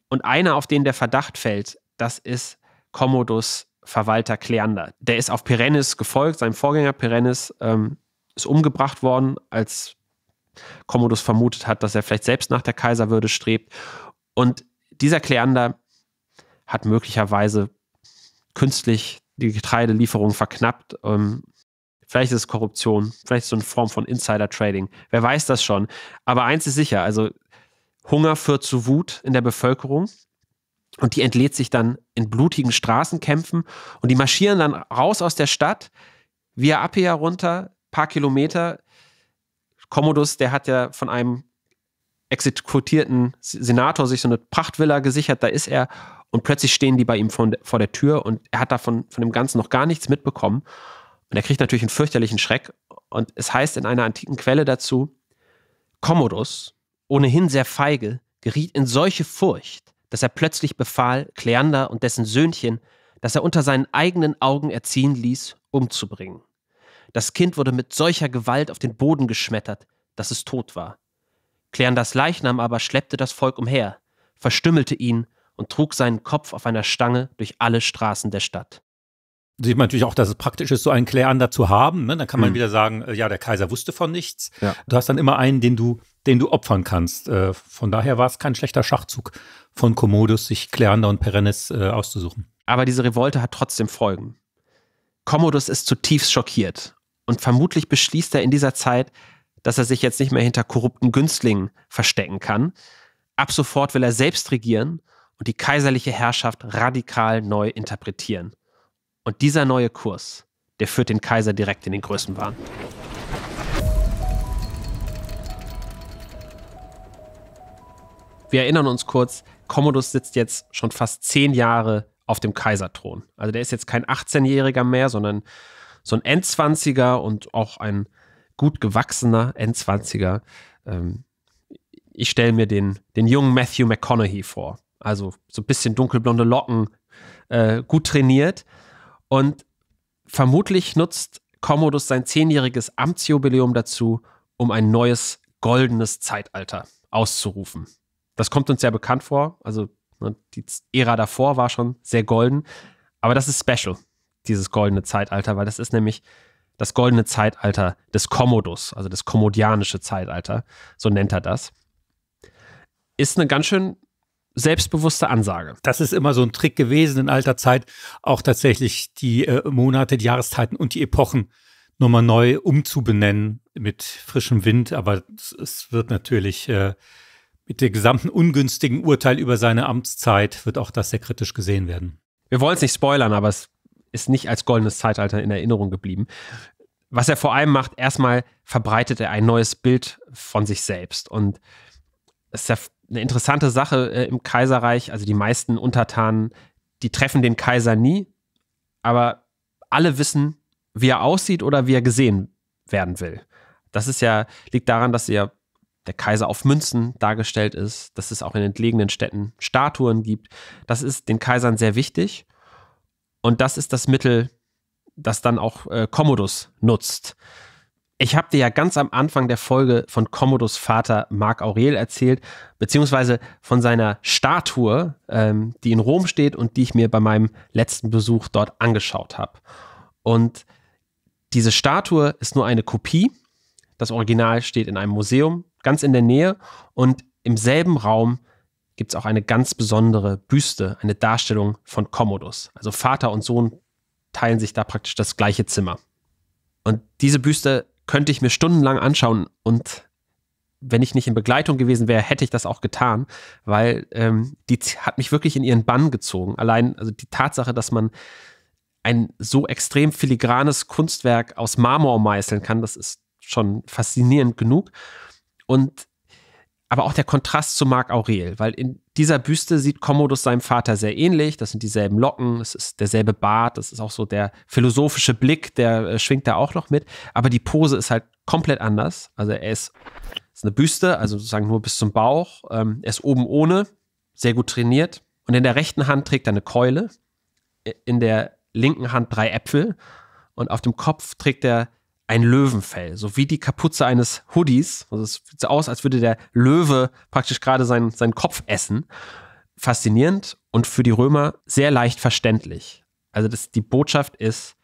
Und einer, auf den der Verdacht fällt, das ist Commodus Verwalter Kleander. Der ist auf Perennis gefolgt, sein Vorgänger Perennis ähm, ist umgebracht worden, als Commodus vermutet hat, dass er vielleicht selbst nach der Kaiserwürde strebt. Und dieser Kleander hat möglicherweise künstlich die Getreidelieferung verknappt. Ähm, vielleicht ist es Korruption, vielleicht so eine Form von Insider-Trading. Wer weiß das schon. Aber eins ist sicher, also Hunger führt zu Wut in der Bevölkerung. Und die entlädt sich dann in blutigen Straßenkämpfen. Und die marschieren dann raus aus der Stadt, via Appia runter, paar Kilometer. Commodus, der hat ja von einem exekutierten Senator sich so eine Prachtvilla gesichert, da ist er. Und plötzlich stehen die bei ihm vor der Tür und er hat davon von dem Ganzen noch gar nichts mitbekommen. Und er kriegt natürlich einen fürchterlichen Schreck. Und es heißt in einer antiken Quelle dazu, Commodus, ohnehin sehr feige, geriet in solche Furcht, dass er plötzlich befahl, Kleander und dessen Söhnchen, das er unter seinen eigenen Augen erziehen ließ, umzubringen. Das Kind wurde mit solcher Gewalt auf den Boden geschmettert, dass es tot war. Kleanders Leichnam aber schleppte das Volk umher, verstümmelte ihn und trug seinen Kopf auf einer Stange durch alle Straßen der Stadt sieht man natürlich auch, dass es praktisch ist, so einen Klärander zu haben. Ne? Dann kann man mhm. wieder sagen, äh, ja, der Kaiser wusste von nichts. Ja. Du hast dann immer einen, den du, den du opfern kannst. Äh, von daher war es kein schlechter Schachzug von Commodus, sich Kläander und Perennis äh, auszusuchen. Aber diese Revolte hat trotzdem Folgen. Commodus ist zutiefst schockiert und vermutlich beschließt er in dieser Zeit, dass er sich jetzt nicht mehr hinter korrupten Günstlingen verstecken kann. Ab sofort will er selbst regieren und die kaiserliche Herrschaft radikal neu interpretieren. Und dieser neue Kurs, der führt den Kaiser direkt in den Größenwahn. Wir erinnern uns kurz, Commodus sitzt jetzt schon fast zehn Jahre auf dem Kaiserthron. Also der ist jetzt kein 18-Jähriger mehr, sondern so ein Endzwanziger und auch ein gut gewachsener Endzwanziger. Ähm, ich stelle mir den, den jungen Matthew McConaughey vor. Also so ein bisschen dunkelblonde Locken, äh, gut trainiert, und vermutlich nutzt Commodus sein zehnjähriges Amtsjubiläum dazu, um ein neues goldenes Zeitalter auszurufen. Das kommt uns sehr bekannt vor. Also ne, die Ära davor war schon sehr golden. Aber das ist special, dieses goldene Zeitalter, weil das ist nämlich das goldene Zeitalter des Commodus, also das kommodianische Zeitalter, so nennt er das. Ist eine ganz schön selbstbewusste Ansage. Das ist immer so ein Trick gewesen in alter Zeit, auch tatsächlich die äh, Monate, die Jahreszeiten und die Epochen nochmal neu umzubenennen mit frischem Wind. Aber es wird natürlich äh, mit dem gesamten ungünstigen Urteil über seine Amtszeit, wird auch das sehr kritisch gesehen werden. Wir wollen es nicht spoilern, aber es ist nicht als goldenes Zeitalter in Erinnerung geblieben. Was er vor allem macht, erstmal verbreitet er ein neues Bild von sich selbst und es ist ja eine interessante Sache äh, im Kaiserreich. Also die meisten Untertanen, die treffen den Kaiser nie, aber alle wissen, wie er aussieht oder wie er gesehen werden will. Das ist ja, liegt daran, dass ja der Kaiser auf Münzen dargestellt ist, dass es auch in entlegenen Städten Statuen gibt. Das ist den Kaisern sehr wichtig. Und das ist das Mittel, das dann auch äh, Commodus nutzt. Ich habe dir ja ganz am Anfang der Folge von Commodus Vater Marc Aurel erzählt, beziehungsweise von seiner Statue, ähm, die in Rom steht und die ich mir bei meinem letzten Besuch dort angeschaut habe. Und diese Statue ist nur eine Kopie. Das Original steht in einem Museum ganz in der Nähe und im selben Raum gibt es auch eine ganz besondere Büste, eine Darstellung von Commodus. Also Vater und Sohn teilen sich da praktisch das gleiche Zimmer. Und diese Büste könnte ich mir stundenlang anschauen und wenn ich nicht in Begleitung gewesen wäre, hätte ich das auch getan, weil ähm, die hat mich wirklich in ihren Bann gezogen. Allein also die Tatsache, dass man ein so extrem filigranes Kunstwerk aus Marmor meißeln kann, das ist schon faszinierend genug. Und aber auch der Kontrast zu Marc Aurel, weil in dieser Büste sieht Commodus seinem Vater sehr ähnlich. Das sind dieselben Locken, es ist derselbe Bart, das ist auch so der philosophische Blick, der äh, schwingt da auch noch mit. Aber die Pose ist halt komplett anders. Also er ist, ist eine Büste, also sozusagen nur bis zum Bauch. Ähm, er ist oben ohne, sehr gut trainiert. Und in der rechten Hand trägt er eine Keule, in der linken Hand drei Äpfel und auf dem Kopf trägt er ein Löwenfell, so wie die Kapuze eines Hoodies. Also es sieht so aus, als würde der Löwe praktisch gerade seinen, seinen Kopf essen. Faszinierend und für die Römer sehr leicht verständlich. Also das, die Botschaft ist,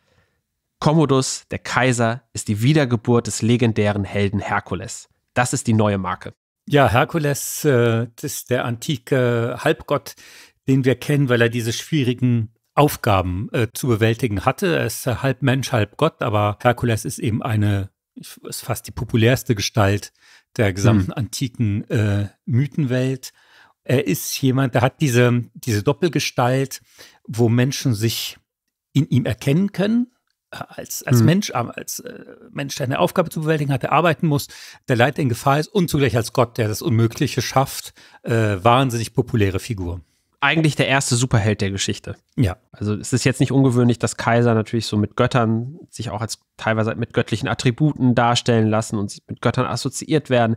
Commodus, der Kaiser, ist die Wiedergeburt des legendären Helden Herkules. Das ist die neue Marke. Ja, Herkules äh, ist der antike Halbgott, den wir kennen, weil er diese schwierigen Aufgaben äh, zu bewältigen hatte. Er ist halb Mensch, halb Gott, aber Herkules ist eben eine, ist fast die populärste Gestalt der gesamten hm. antiken äh, Mythenwelt. Er ist jemand, der hat diese, diese Doppelgestalt, wo Menschen sich in ihm erkennen können, als, als hm. Mensch, äh, als äh, Mensch, der eine Aufgabe zu bewältigen hat, der arbeiten muss, der Leid in Gefahr ist und zugleich als Gott, der das Unmögliche schafft, äh, wahnsinnig populäre Figur eigentlich der erste Superheld der Geschichte. Ja. Also es ist jetzt nicht ungewöhnlich, dass Kaiser natürlich so mit Göttern sich auch als teilweise mit göttlichen Attributen darstellen lassen und mit Göttern assoziiert werden.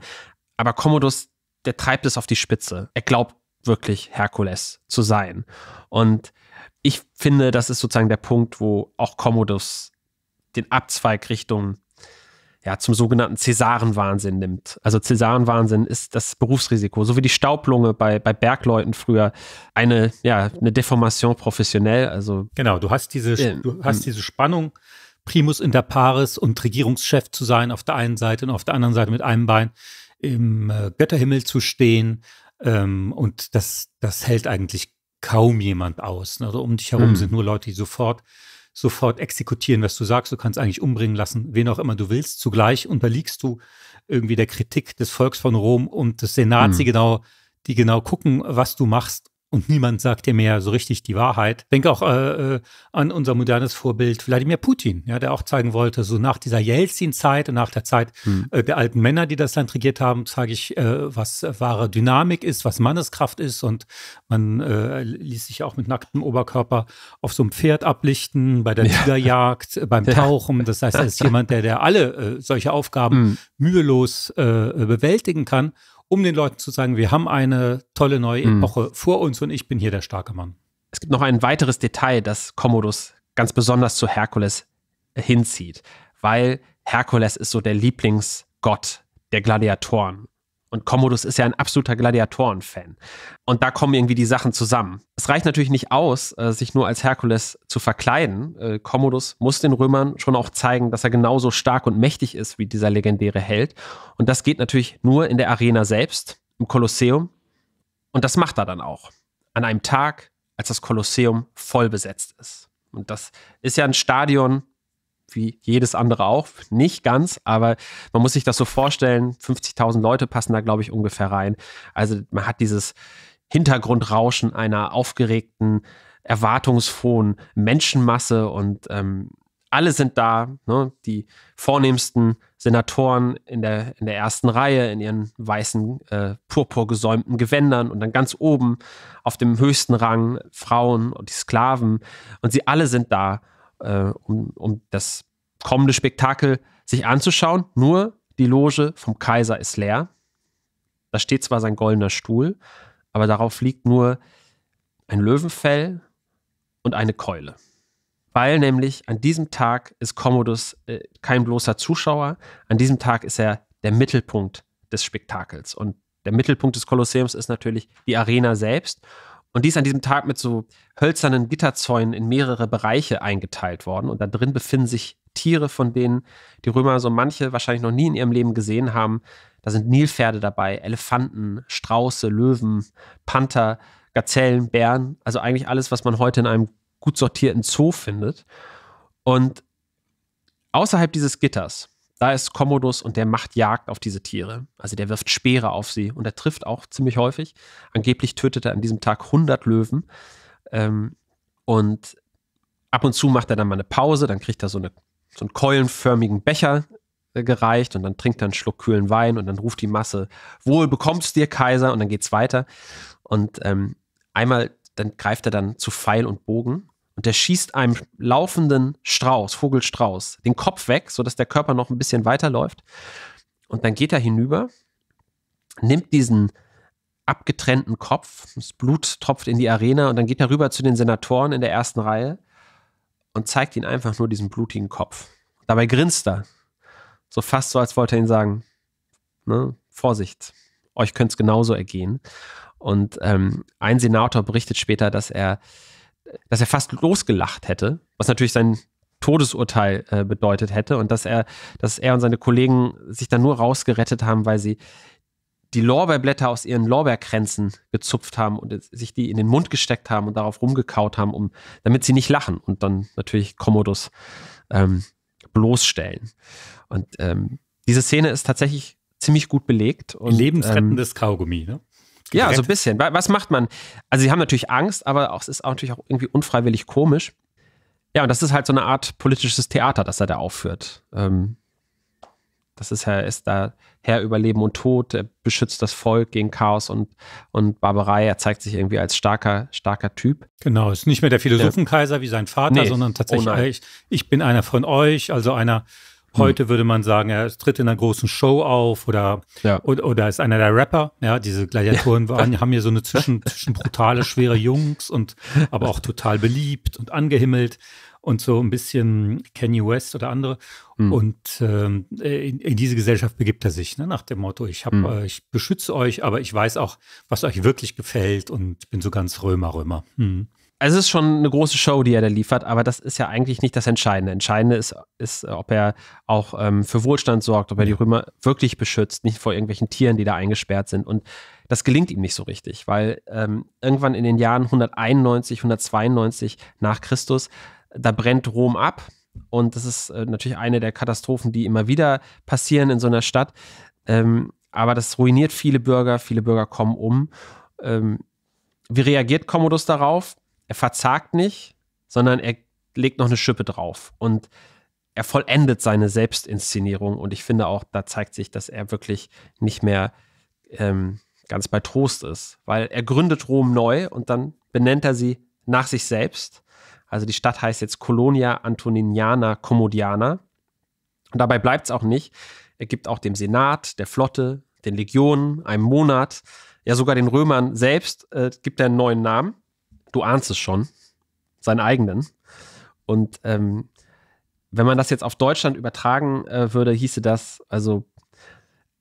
Aber Commodus, der treibt es auf die Spitze. Er glaubt wirklich Herkules zu sein. Und ich finde, das ist sozusagen der Punkt, wo auch Commodus den Abzweig Richtung ja, zum sogenannten Cäsarenwahnsinn nimmt. Also Cäsarenwahnsinn ist das Berufsrisiko, so wie die Staublunge bei, bei Bergleuten früher eine, ja, eine Deformation professionell. Also genau, du hast diese, äh, du hast diese Spannung, Primus inter pares und Regierungschef zu sein auf der einen Seite und auf der anderen Seite mit einem Bein im äh, Götterhimmel zu stehen. Ähm, und das, das hält eigentlich kaum jemand aus. Ne? Also um dich herum mhm. sind nur Leute, die sofort sofort exekutieren, was du sagst. Du kannst eigentlich umbringen lassen, wen auch immer du willst. Zugleich unterliegst du irgendwie der Kritik des Volks von Rom und des Senats, mhm. die genau, die genau gucken, was du machst und niemand sagt dir mehr so richtig die Wahrheit. Denke auch äh, äh, an unser modernes Vorbild Wladimir Putin, ja, der auch zeigen wollte, so nach dieser Jelzin-Zeit und nach der Zeit hm. äh, der alten Männer, die das Land regiert haben, zeige ich, äh, was wahre Dynamik ist, was Manneskraft ist und man äh, ließ sich auch mit nacktem Oberkörper auf so einem Pferd ablichten, bei der ja. Tigerjagd, äh, beim ja. Tauchen. Das heißt, er ist jemand, der, der alle solche Aufgaben hm. mühelos bewältigen kann um den Leuten zu sagen, wir haben eine tolle neue mhm. Epoche mhm. vor uns und ich bin hier der starke Mann. Es gibt noch ein weiteres Detail, das Commodus ganz besonders zu Herkules hinzieht, weil Herkules ist so der Lieblingsgott der Gladiatoren. Und Commodus ist ja ein absoluter Gladiatoren-Fan. Und da kommen irgendwie die Sachen zusammen. Es reicht natürlich nicht aus, äh, sich nur als Herkules zu verkleiden. Äh, Commodus muss den Römern schon auch zeigen, dass er genauso stark und mächtig ist wie dieser legendäre Held. Und das geht natürlich nur in der Arena selbst, im Kolosseum. Und das macht er dann auch. An einem Tag, als das Kolosseum voll besetzt ist. Und das ist ja ein Stadion, wie jedes andere auch. Nicht ganz, aber man muss sich das so vorstellen, 50.000 Leute passen da, glaube ich, ungefähr rein. Also man hat dieses Hintergrundrauschen einer aufgeregten, erwartungsfrohen Menschenmasse und ähm, alle sind da, ne? die vornehmsten Senatoren in der, in der ersten Reihe in ihren weißen, äh, purpurgesäumten Gewändern und dann ganz oben auf dem höchsten Rang Frauen und die Sklaven und sie alle sind da äh, um, um das kommende Spektakel sich anzuschauen. Nur die Loge vom Kaiser ist leer. Da steht zwar sein goldener Stuhl, aber darauf liegt nur ein Löwenfell und eine Keule. Weil nämlich an diesem Tag ist Commodus äh, kein bloßer Zuschauer, an diesem Tag ist er der Mittelpunkt des Spektakels. Und der Mittelpunkt des Kolosseums ist natürlich die Arena selbst. Und die ist an diesem Tag mit so hölzernen Gitterzäunen in mehrere Bereiche eingeteilt worden. Und da drin befinden sich Tiere, von denen die Römer so manche wahrscheinlich noch nie in ihrem Leben gesehen haben. Da sind Nilpferde dabei, Elefanten, Strauße, Löwen, Panther, Gazellen, Bären. Also eigentlich alles, was man heute in einem gut sortierten Zoo findet. Und außerhalb dieses Gitters da ist Commodus und der macht Jagd auf diese Tiere. Also der wirft Speere auf sie und er trifft auch ziemlich häufig. Angeblich tötet er an diesem Tag 100 Löwen. Ähm, und ab und zu macht er dann mal eine Pause, dann kriegt er so, eine, so einen keulenförmigen Becher äh, gereicht und dann trinkt er einen Schluck kühlen Wein und dann ruft die Masse, wohl bekommst dir Kaiser und dann geht's weiter. Und ähm, einmal, dann greift er dann zu Pfeil und Bogen und der schießt einem laufenden Strauß, Vogelstrauß, den Kopf weg, sodass der Körper noch ein bisschen weiterläuft. Und dann geht er hinüber, nimmt diesen abgetrennten Kopf, das Blut tropft in die Arena und dann geht er rüber zu den Senatoren in der ersten Reihe und zeigt ihnen einfach nur diesen blutigen Kopf. Dabei grinst er. So fast so, als wollte er ihnen sagen, ne, Vorsicht, euch könnte es genauso ergehen. Und ähm, ein Senator berichtet später, dass er dass er fast losgelacht hätte, was natürlich sein Todesurteil äh, bedeutet hätte und dass er, dass er und seine Kollegen sich dann nur rausgerettet haben, weil sie die Lorbeerblätter aus ihren Lorbeerkränzen gezupft haben und sich die in den Mund gesteckt haben und darauf rumgekaut haben, um, damit sie nicht lachen und dann natürlich Commodus ähm, bloßstellen. Und ähm, diese Szene ist tatsächlich ziemlich gut belegt. Und, Lebensrettendes ähm, Kaugummi, ne? Gerät? Ja, so ein bisschen. Was macht man? Also sie haben natürlich Angst, aber auch, es ist auch natürlich auch irgendwie unfreiwillig komisch. Ja, und das ist halt so eine Art politisches Theater, das er da aufführt. Ähm, das ist, ist da Herr über Leben und Tod, er beschützt das Volk gegen Chaos und, und Barbarei. Er zeigt sich irgendwie als starker, starker Typ. Genau, ist nicht mehr der Philosophenkaiser wie sein Vater, nee, sondern tatsächlich, oh ich, ich bin einer von euch, also einer, hm. Heute würde man sagen, er tritt in einer großen Show auf oder, ja. oder, oder, ist einer der Rapper. Ja, diese Gladiatoren waren, haben hier so eine zwischen, zwischen brutale, schwere Jungs und aber auch total beliebt und angehimmelt und so ein bisschen Kenny West oder andere. Mhm. Und äh, in, in, diese Gesellschaft begibt er sich, ne? nach dem Motto, ich, hab, mhm. äh, ich beschütze euch, aber ich weiß auch, was euch wirklich gefällt und bin so ganz Römer, Römer. Mhm. Also, es ist schon eine große Show, die er da liefert, aber das ist ja eigentlich nicht das Entscheidende. Entscheidende ist, ist äh, ob er auch ähm, für Wohlstand sorgt, ob er die Römer wirklich beschützt, nicht vor irgendwelchen Tieren, die da eingesperrt sind. Und das gelingt ihm nicht so richtig, weil ähm, irgendwann in den Jahren 191, 192 nach Christus, da brennt Rom ab. Und das ist äh, natürlich eine der Katastrophen, die immer wieder passieren in so einer Stadt. Ähm, aber das ruiniert viele Bürger, viele Bürger kommen um. Ähm, wie reagiert Commodus darauf? er verzagt nicht, sondern er legt noch eine Schippe drauf und er vollendet seine Selbstinszenierung und ich finde auch, da zeigt sich, dass er wirklich nicht mehr ähm, ganz bei Trost ist, weil er gründet Rom neu und dann benennt er sie nach sich selbst. Also die Stadt heißt jetzt Colonia Antoniniana Commodiana. Und dabei bleibt es auch nicht. Er gibt auch dem Senat, der Flotte, den Legionen, einem Monat, ja sogar den Römern selbst, äh, gibt er einen neuen Namen du ahnst es schon, seinen eigenen. Und ähm, wenn man das jetzt auf Deutschland übertragen äh, würde, hieße das, also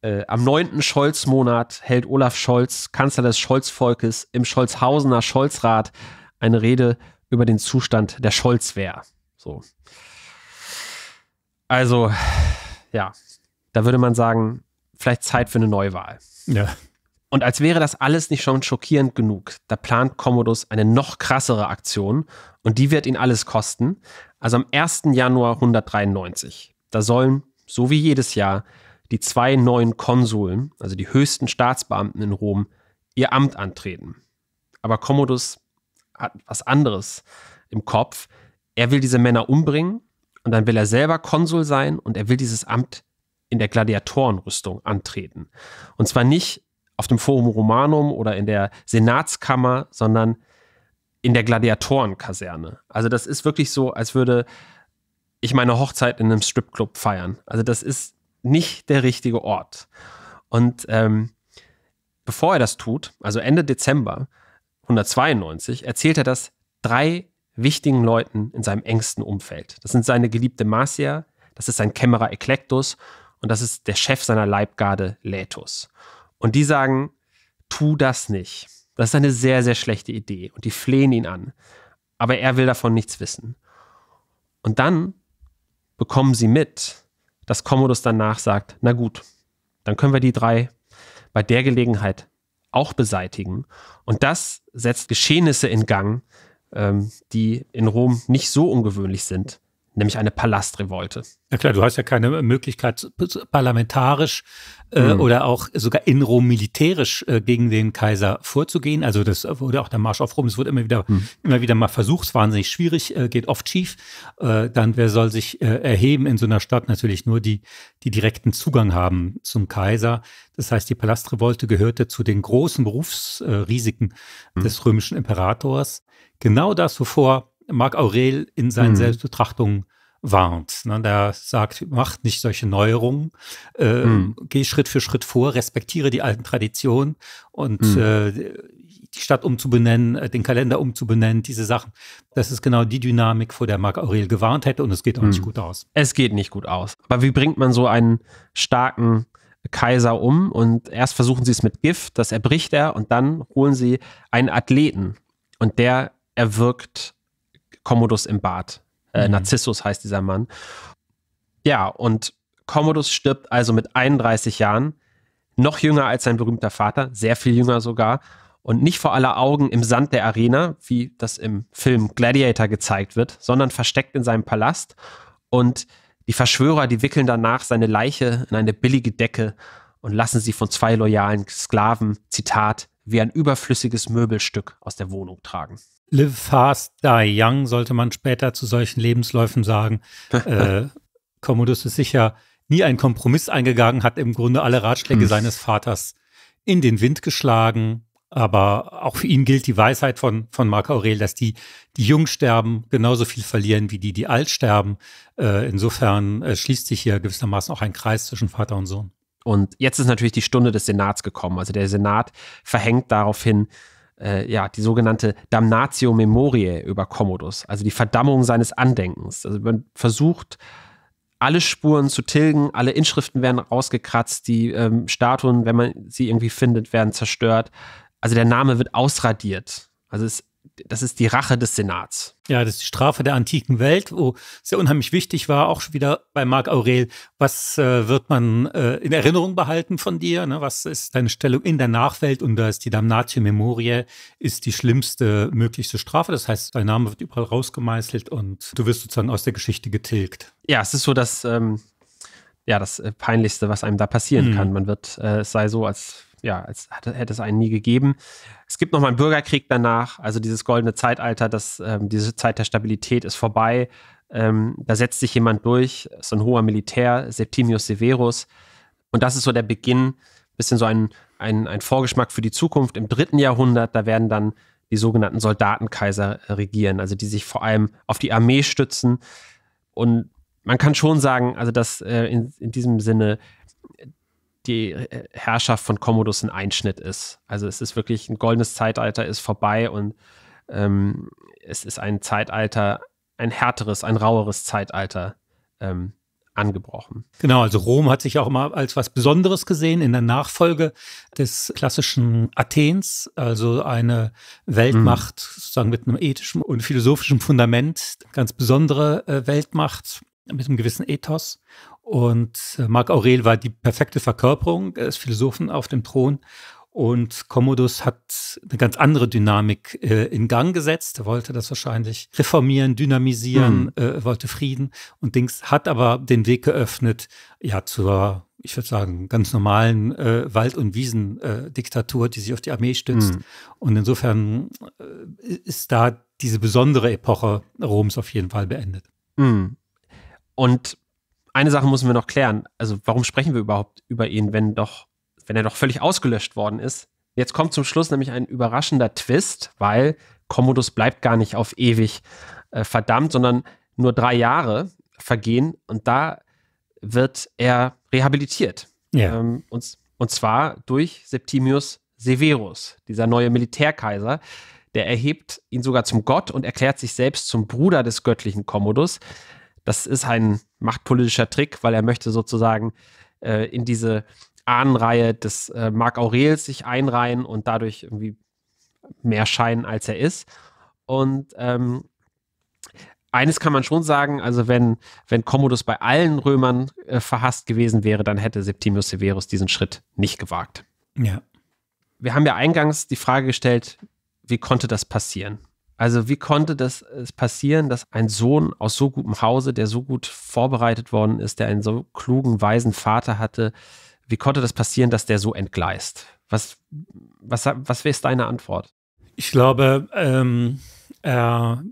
äh, am 9. Scholz-Monat hält Olaf Scholz, Kanzler des Scholz-Volkes, im Scholzhausener Scholzrat eine Rede über den Zustand der Scholzwehr. So. Also, ja, da würde man sagen, vielleicht Zeit für eine Neuwahl. Ja. Und als wäre das alles nicht schon schockierend genug, da plant Commodus eine noch krassere Aktion und die wird ihn alles kosten. Also am 1. Januar 193. Da sollen, so wie jedes Jahr, die zwei neuen Konsuln, also die höchsten Staatsbeamten in Rom, ihr Amt antreten. Aber Commodus hat was anderes im Kopf. Er will diese Männer umbringen und dann will er selber Konsul sein und er will dieses Amt in der Gladiatorenrüstung antreten. Und zwar nicht auf dem Forum Romanum oder in der Senatskammer, sondern in der Gladiatorenkaserne. Also das ist wirklich so, als würde ich meine Hochzeit in einem Stripclub feiern. Also das ist nicht der richtige Ort. Und ähm, bevor er das tut, also Ende Dezember 192, erzählt er das drei wichtigen Leuten in seinem engsten Umfeld. Das sind seine geliebte Marcia, das ist sein Kämmerer Eklektus und das ist der Chef seiner Leibgarde Laetus. Und die sagen, tu das nicht. Das ist eine sehr, sehr schlechte Idee. Und die flehen ihn an. Aber er will davon nichts wissen. Und dann bekommen sie mit, dass Commodus danach sagt, na gut, dann können wir die drei bei der Gelegenheit auch beseitigen. Und das setzt Geschehnisse in Gang, ähm, die in Rom nicht so ungewöhnlich sind, nämlich eine Palastrevolte. Na klar, du hast ja keine Möglichkeit, parlamentarisch äh, mhm. oder auch sogar in Rom militärisch äh, gegen den Kaiser vorzugehen. Also das wurde auch der Marsch auf Rom, es wurde immer wieder, mhm. immer wieder mal versucht, es wahnsinnig schwierig, äh, geht oft schief. Äh, dann wer soll sich äh, erheben in so einer Stadt? Natürlich nur die, die direkten Zugang haben zum Kaiser. Das heißt, die Palastrevolte gehörte zu den großen Berufsrisiken äh, mhm. des römischen Imperators. Genau das, wovor Marc Aurel in seinen mhm. Selbstbetrachtungen warnt. Ne? Der sagt, mach nicht solche Neuerungen, äh, mhm. geh Schritt für Schritt vor, respektiere die alten Traditionen und mhm. äh, die Stadt umzubenennen, äh, den Kalender umzubenennen, diese Sachen. Das ist genau die Dynamik, vor der Marc Aurel gewarnt hätte und es geht auch mhm. nicht gut aus. Es geht nicht gut aus. Aber wie bringt man so einen starken Kaiser um und erst versuchen sie es mit Gift, das erbricht er und dann holen sie einen Athleten und der erwirkt Commodus im Bad. Äh, mhm. Narzissus heißt dieser Mann. Ja, und Commodus stirbt also mit 31 Jahren, noch jünger als sein berühmter Vater, sehr viel jünger sogar, und nicht vor aller Augen im Sand der Arena, wie das im Film Gladiator gezeigt wird, sondern versteckt in seinem Palast. Und die Verschwörer, die wickeln danach seine Leiche in eine billige Decke und lassen sie von zwei loyalen Sklaven, Zitat, wie ein überflüssiges Möbelstück aus der Wohnung tragen. Live fast, die young, sollte man später zu solchen Lebensläufen sagen. äh, Commodus ist sicher nie einen Kompromiss eingegangen, hat im Grunde alle Ratschläge hm. seines Vaters in den Wind geschlagen. Aber auch für ihn gilt die Weisheit von, von Marc Aurel, dass die, die jung sterben, genauso viel verlieren wie die, die alt sterben. Äh, insofern äh, schließt sich hier gewissermaßen auch ein Kreis zwischen Vater und Sohn. Und jetzt ist natürlich die Stunde des Senats gekommen. Also der Senat verhängt daraufhin äh, ja, die sogenannte Damnatio Memoriae über Commodus, also die Verdammung seines Andenkens. Also man versucht, alle Spuren zu tilgen, alle Inschriften werden rausgekratzt, die ähm, Statuen, wenn man sie irgendwie findet, werden zerstört. Also der Name wird ausradiert. Also es das ist die Rache des Senats. Ja, das ist die Strafe der antiken Welt, wo sehr unheimlich wichtig war, auch schon wieder bei Marc Aurel, was äh, wird man äh, in Erinnerung behalten von dir? Ne? Was ist deine Stellung in der Nachwelt? Und da ist die Damnatio Memoriae, ist die schlimmste möglichste Strafe. Das heißt, dein Name wird überall rausgemeißelt und du wirst sozusagen aus der Geschichte getilgt. Ja, es ist so, dass ähm, ja, das äh, Peinlichste, was einem da passieren mhm. kann. Man wird, äh, es sei so, als ja, als hätte es einen nie gegeben. Es gibt nochmal einen Bürgerkrieg danach, also dieses goldene Zeitalter, das, ähm, diese Zeit der Stabilität ist vorbei. Ähm, da setzt sich jemand durch, so ein hoher Militär, Septimius Severus. Und das ist so der Beginn, bisschen so ein, ein, ein Vorgeschmack für die Zukunft. Im dritten Jahrhundert, da werden dann die sogenannten Soldatenkaiser regieren, also die sich vor allem auf die Armee stützen. Und man kann schon sagen, also dass äh, in, in diesem Sinne die äh, Herrschaft von Commodus ein Einschnitt ist. Also es ist wirklich ein goldenes Zeitalter ist vorbei und ähm, es ist ein Zeitalter, ein härteres, ein raueres Zeitalter ähm, angebrochen. Genau, also Rom hat sich auch immer als was Besonderes gesehen in der Nachfolge des klassischen Athens, also eine Weltmacht mhm. sozusagen mit einem ethischen und philosophischen Fundament, ganz besondere äh, Weltmacht mit einem gewissen Ethos. Und äh, Marc Aurel war die perfekte Verkörperung des Philosophen auf dem Thron. Und Commodus hat eine ganz andere Dynamik äh, in Gang gesetzt. Er wollte das wahrscheinlich reformieren, dynamisieren, mhm. äh, wollte Frieden und Dings, hat aber den Weg geöffnet, ja, zur, ich würde sagen, ganz normalen äh, Wald- und Wiesendiktatur, die sich auf die Armee stützt. Mhm. Und insofern äh, ist da diese besondere Epoche Roms auf jeden Fall beendet. Mhm. Und eine Sache müssen wir noch klären. Also, warum sprechen wir überhaupt über ihn, wenn doch, wenn er doch völlig ausgelöscht worden ist? Jetzt kommt zum Schluss nämlich ein überraschender Twist, weil Commodus bleibt gar nicht auf ewig äh, verdammt, sondern nur drei Jahre vergehen und da wird er rehabilitiert. Ja. Ähm, und, und zwar durch Septimius Severus, dieser neue Militärkaiser. Der erhebt ihn sogar zum Gott und erklärt sich selbst zum Bruder des göttlichen Commodus. Das ist ein machtpolitischer Trick, weil er möchte sozusagen äh, in diese Ahnenreihe des äh, Marc Aurels sich einreihen und dadurch irgendwie mehr scheinen, als er ist. Und ähm, eines kann man schon sagen, also wenn, wenn Commodus bei allen Römern äh, verhasst gewesen wäre, dann hätte Septimius Severus diesen Schritt nicht gewagt. Ja. Wir haben ja eingangs die Frage gestellt, wie konnte das passieren? Also wie konnte das passieren, dass ein Sohn aus so gutem Hause, der so gut vorbereitet worden ist, der einen so klugen, weisen Vater hatte, wie konnte das passieren, dass der so entgleist? Was, was, was wäre deine Antwort? Ich glaube, ähm, er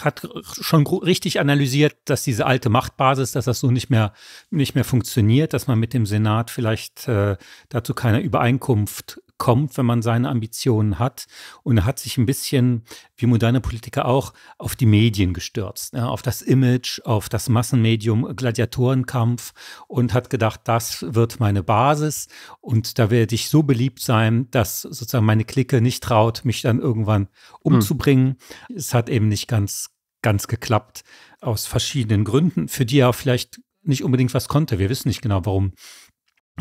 hat schon richtig analysiert, dass diese alte Machtbasis, dass das so nicht mehr, nicht mehr funktioniert, dass man mit dem Senat vielleicht äh, dazu keine Übereinkunft kommt, wenn man seine Ambitionen hat. Und er hat sich ein bisschen, wie moderne Politiker auch, auf die Medien gestürzt, ja, ne? auf das Image, auf das Massenmedium Gladiatorenkampf und hat gedacht, das wird meine Basis und da werde ich so beliebt sein, dass sozusagen meine Clique nicht traut, mich dann irgendwann hm. umzubringen. Hm. Es hat eben nicht ganz, ganz geklappt aus verschiedenen Gründen, für die er vielleicht nicht unbedingt was konnte. Wir wissen nicht genau, warum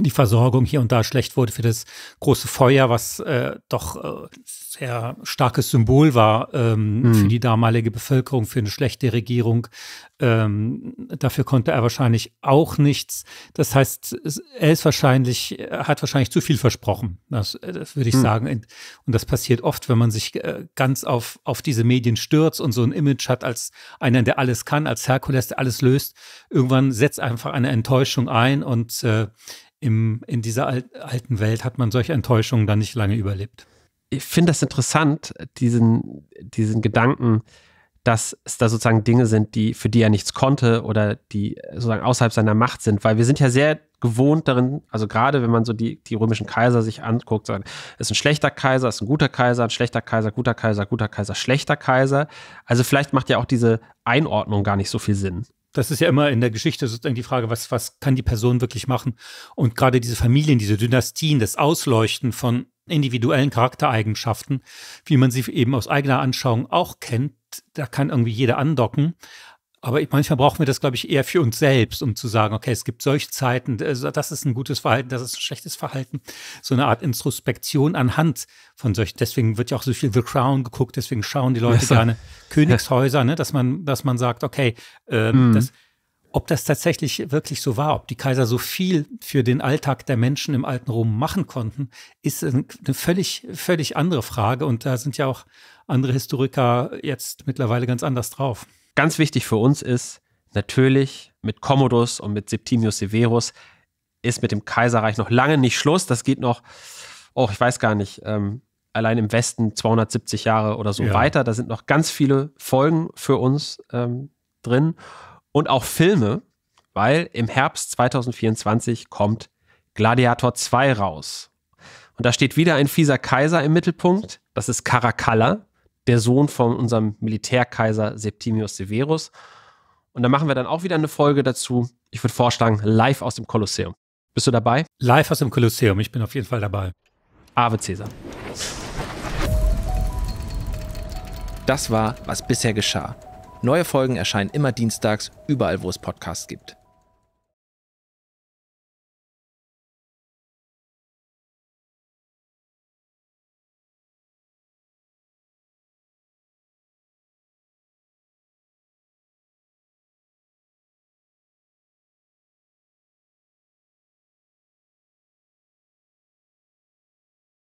die Versorgung hier und da schlecht wurde für das große Feuer, was äh, doch äh, sehr starkes Symbol war ähm, mhm. für die damalige Bevölkerung, für eine schlechte Regierung. Ähm, dafür konnte er wahrscheinlich auch nichts. Das heißt, er ist wahrscheinlich, er hat wahrscheinlich zu viel versprochen. Das, äh, das würde ich mhm. sagen. Und das passiert oft, wenn man sich äh, ganz auf, auf diese Medien stürzt und so ein Image hat als einer, der alles kann, als Herkules, der alles löst. Irgendwann setzt einfach eine Enttäuschung ein und äh, im, in dieser alt, alten Welt hat man solche Enttäuschungen dann nicht lange überlebt. Ich finde das interessant, diesen, diesen Gedanken, dass es da sozusagen Dinge sind, die, für die er nichts konnte oder die sozusagen außerhalb seiner Macht sind, weil wir sind ja sehr gewohnt darin, also gerade wenn man so die, die römischen Kaiser sich anguckt, sagen, ist ein schlechter Kaiser, ist ein guter Kaiser, ein schlechter Kaiser, guter Kaiser, guter Kaiser, schlechter Kaiser. Also vielleicht macht ja auch diese Einordnung gar nicht so viel Sinn das ist ja immer in der Geschichte sozusagen die Frage, was, was kann die Person wirklich machen? Und gerade diese Familien, diese Dynastien, das Ausleuchten von individuellen Charaktereigenschaften, wie man sie eben aus eigener Anschauung auch kennt, da kann irgendwie jeder andocken. Aber manchmal brauchen wir das, glaube ich, eher für uns selbst, um zu sagen, okay, es gibt solche Zeiten, also das ist ein gutes Verhalten, das ist ein schlechtes Verhalten. So eine Art Introspektion anhand von solchen. Deswegen wird ja auch so viel The Crown geguckt, deswegen schauen die Leute ja, gerne Königshäuser, ne, dass man, dass man sagt, okay, ähm, mhm. das, ob das tatsächlich wirklich so war, ob die Kaiser so viel für den Alltag der Menschen im alten Rom machen konnten, ist eine völlig, völlig andere Frage. Und da sind ja auch andere Historiker jetzt mittlerweile ganz anders drauf. Ganz wichtig für uns ist natürlich mit Commodus und mit Septimius Severus ist mit dem Kaiserreich noch lange nicht Schluss. Das geht noch, oh, ich weiß gar nicht, ähm, allein im Westen 270 Jahre oder so ja. weiter. Da sind noch ganz viele Folgen für uns ähm, drin und auch Filme, weil im Herbst 2024 kommt Gladiator 2 raus. Und da steht wieder ein fieser Kaiser im Mittelpunkt. Das ist Caracalla der Sohn von unserem Militärkaiser Septimius Severus. Und da machen wir dann auch wieder eine Folge dazu. Ich würde vorschlagen, live aus dem Kolosseum. Bist du dabei? Live aus dem Kolosseum. Ich bin auf jeden Fall dabei. Ave Cäsar. Das war, was bisher geschah. Neue Folgen erscheinen immer dienstags, überall, wo es Podcasts gibt.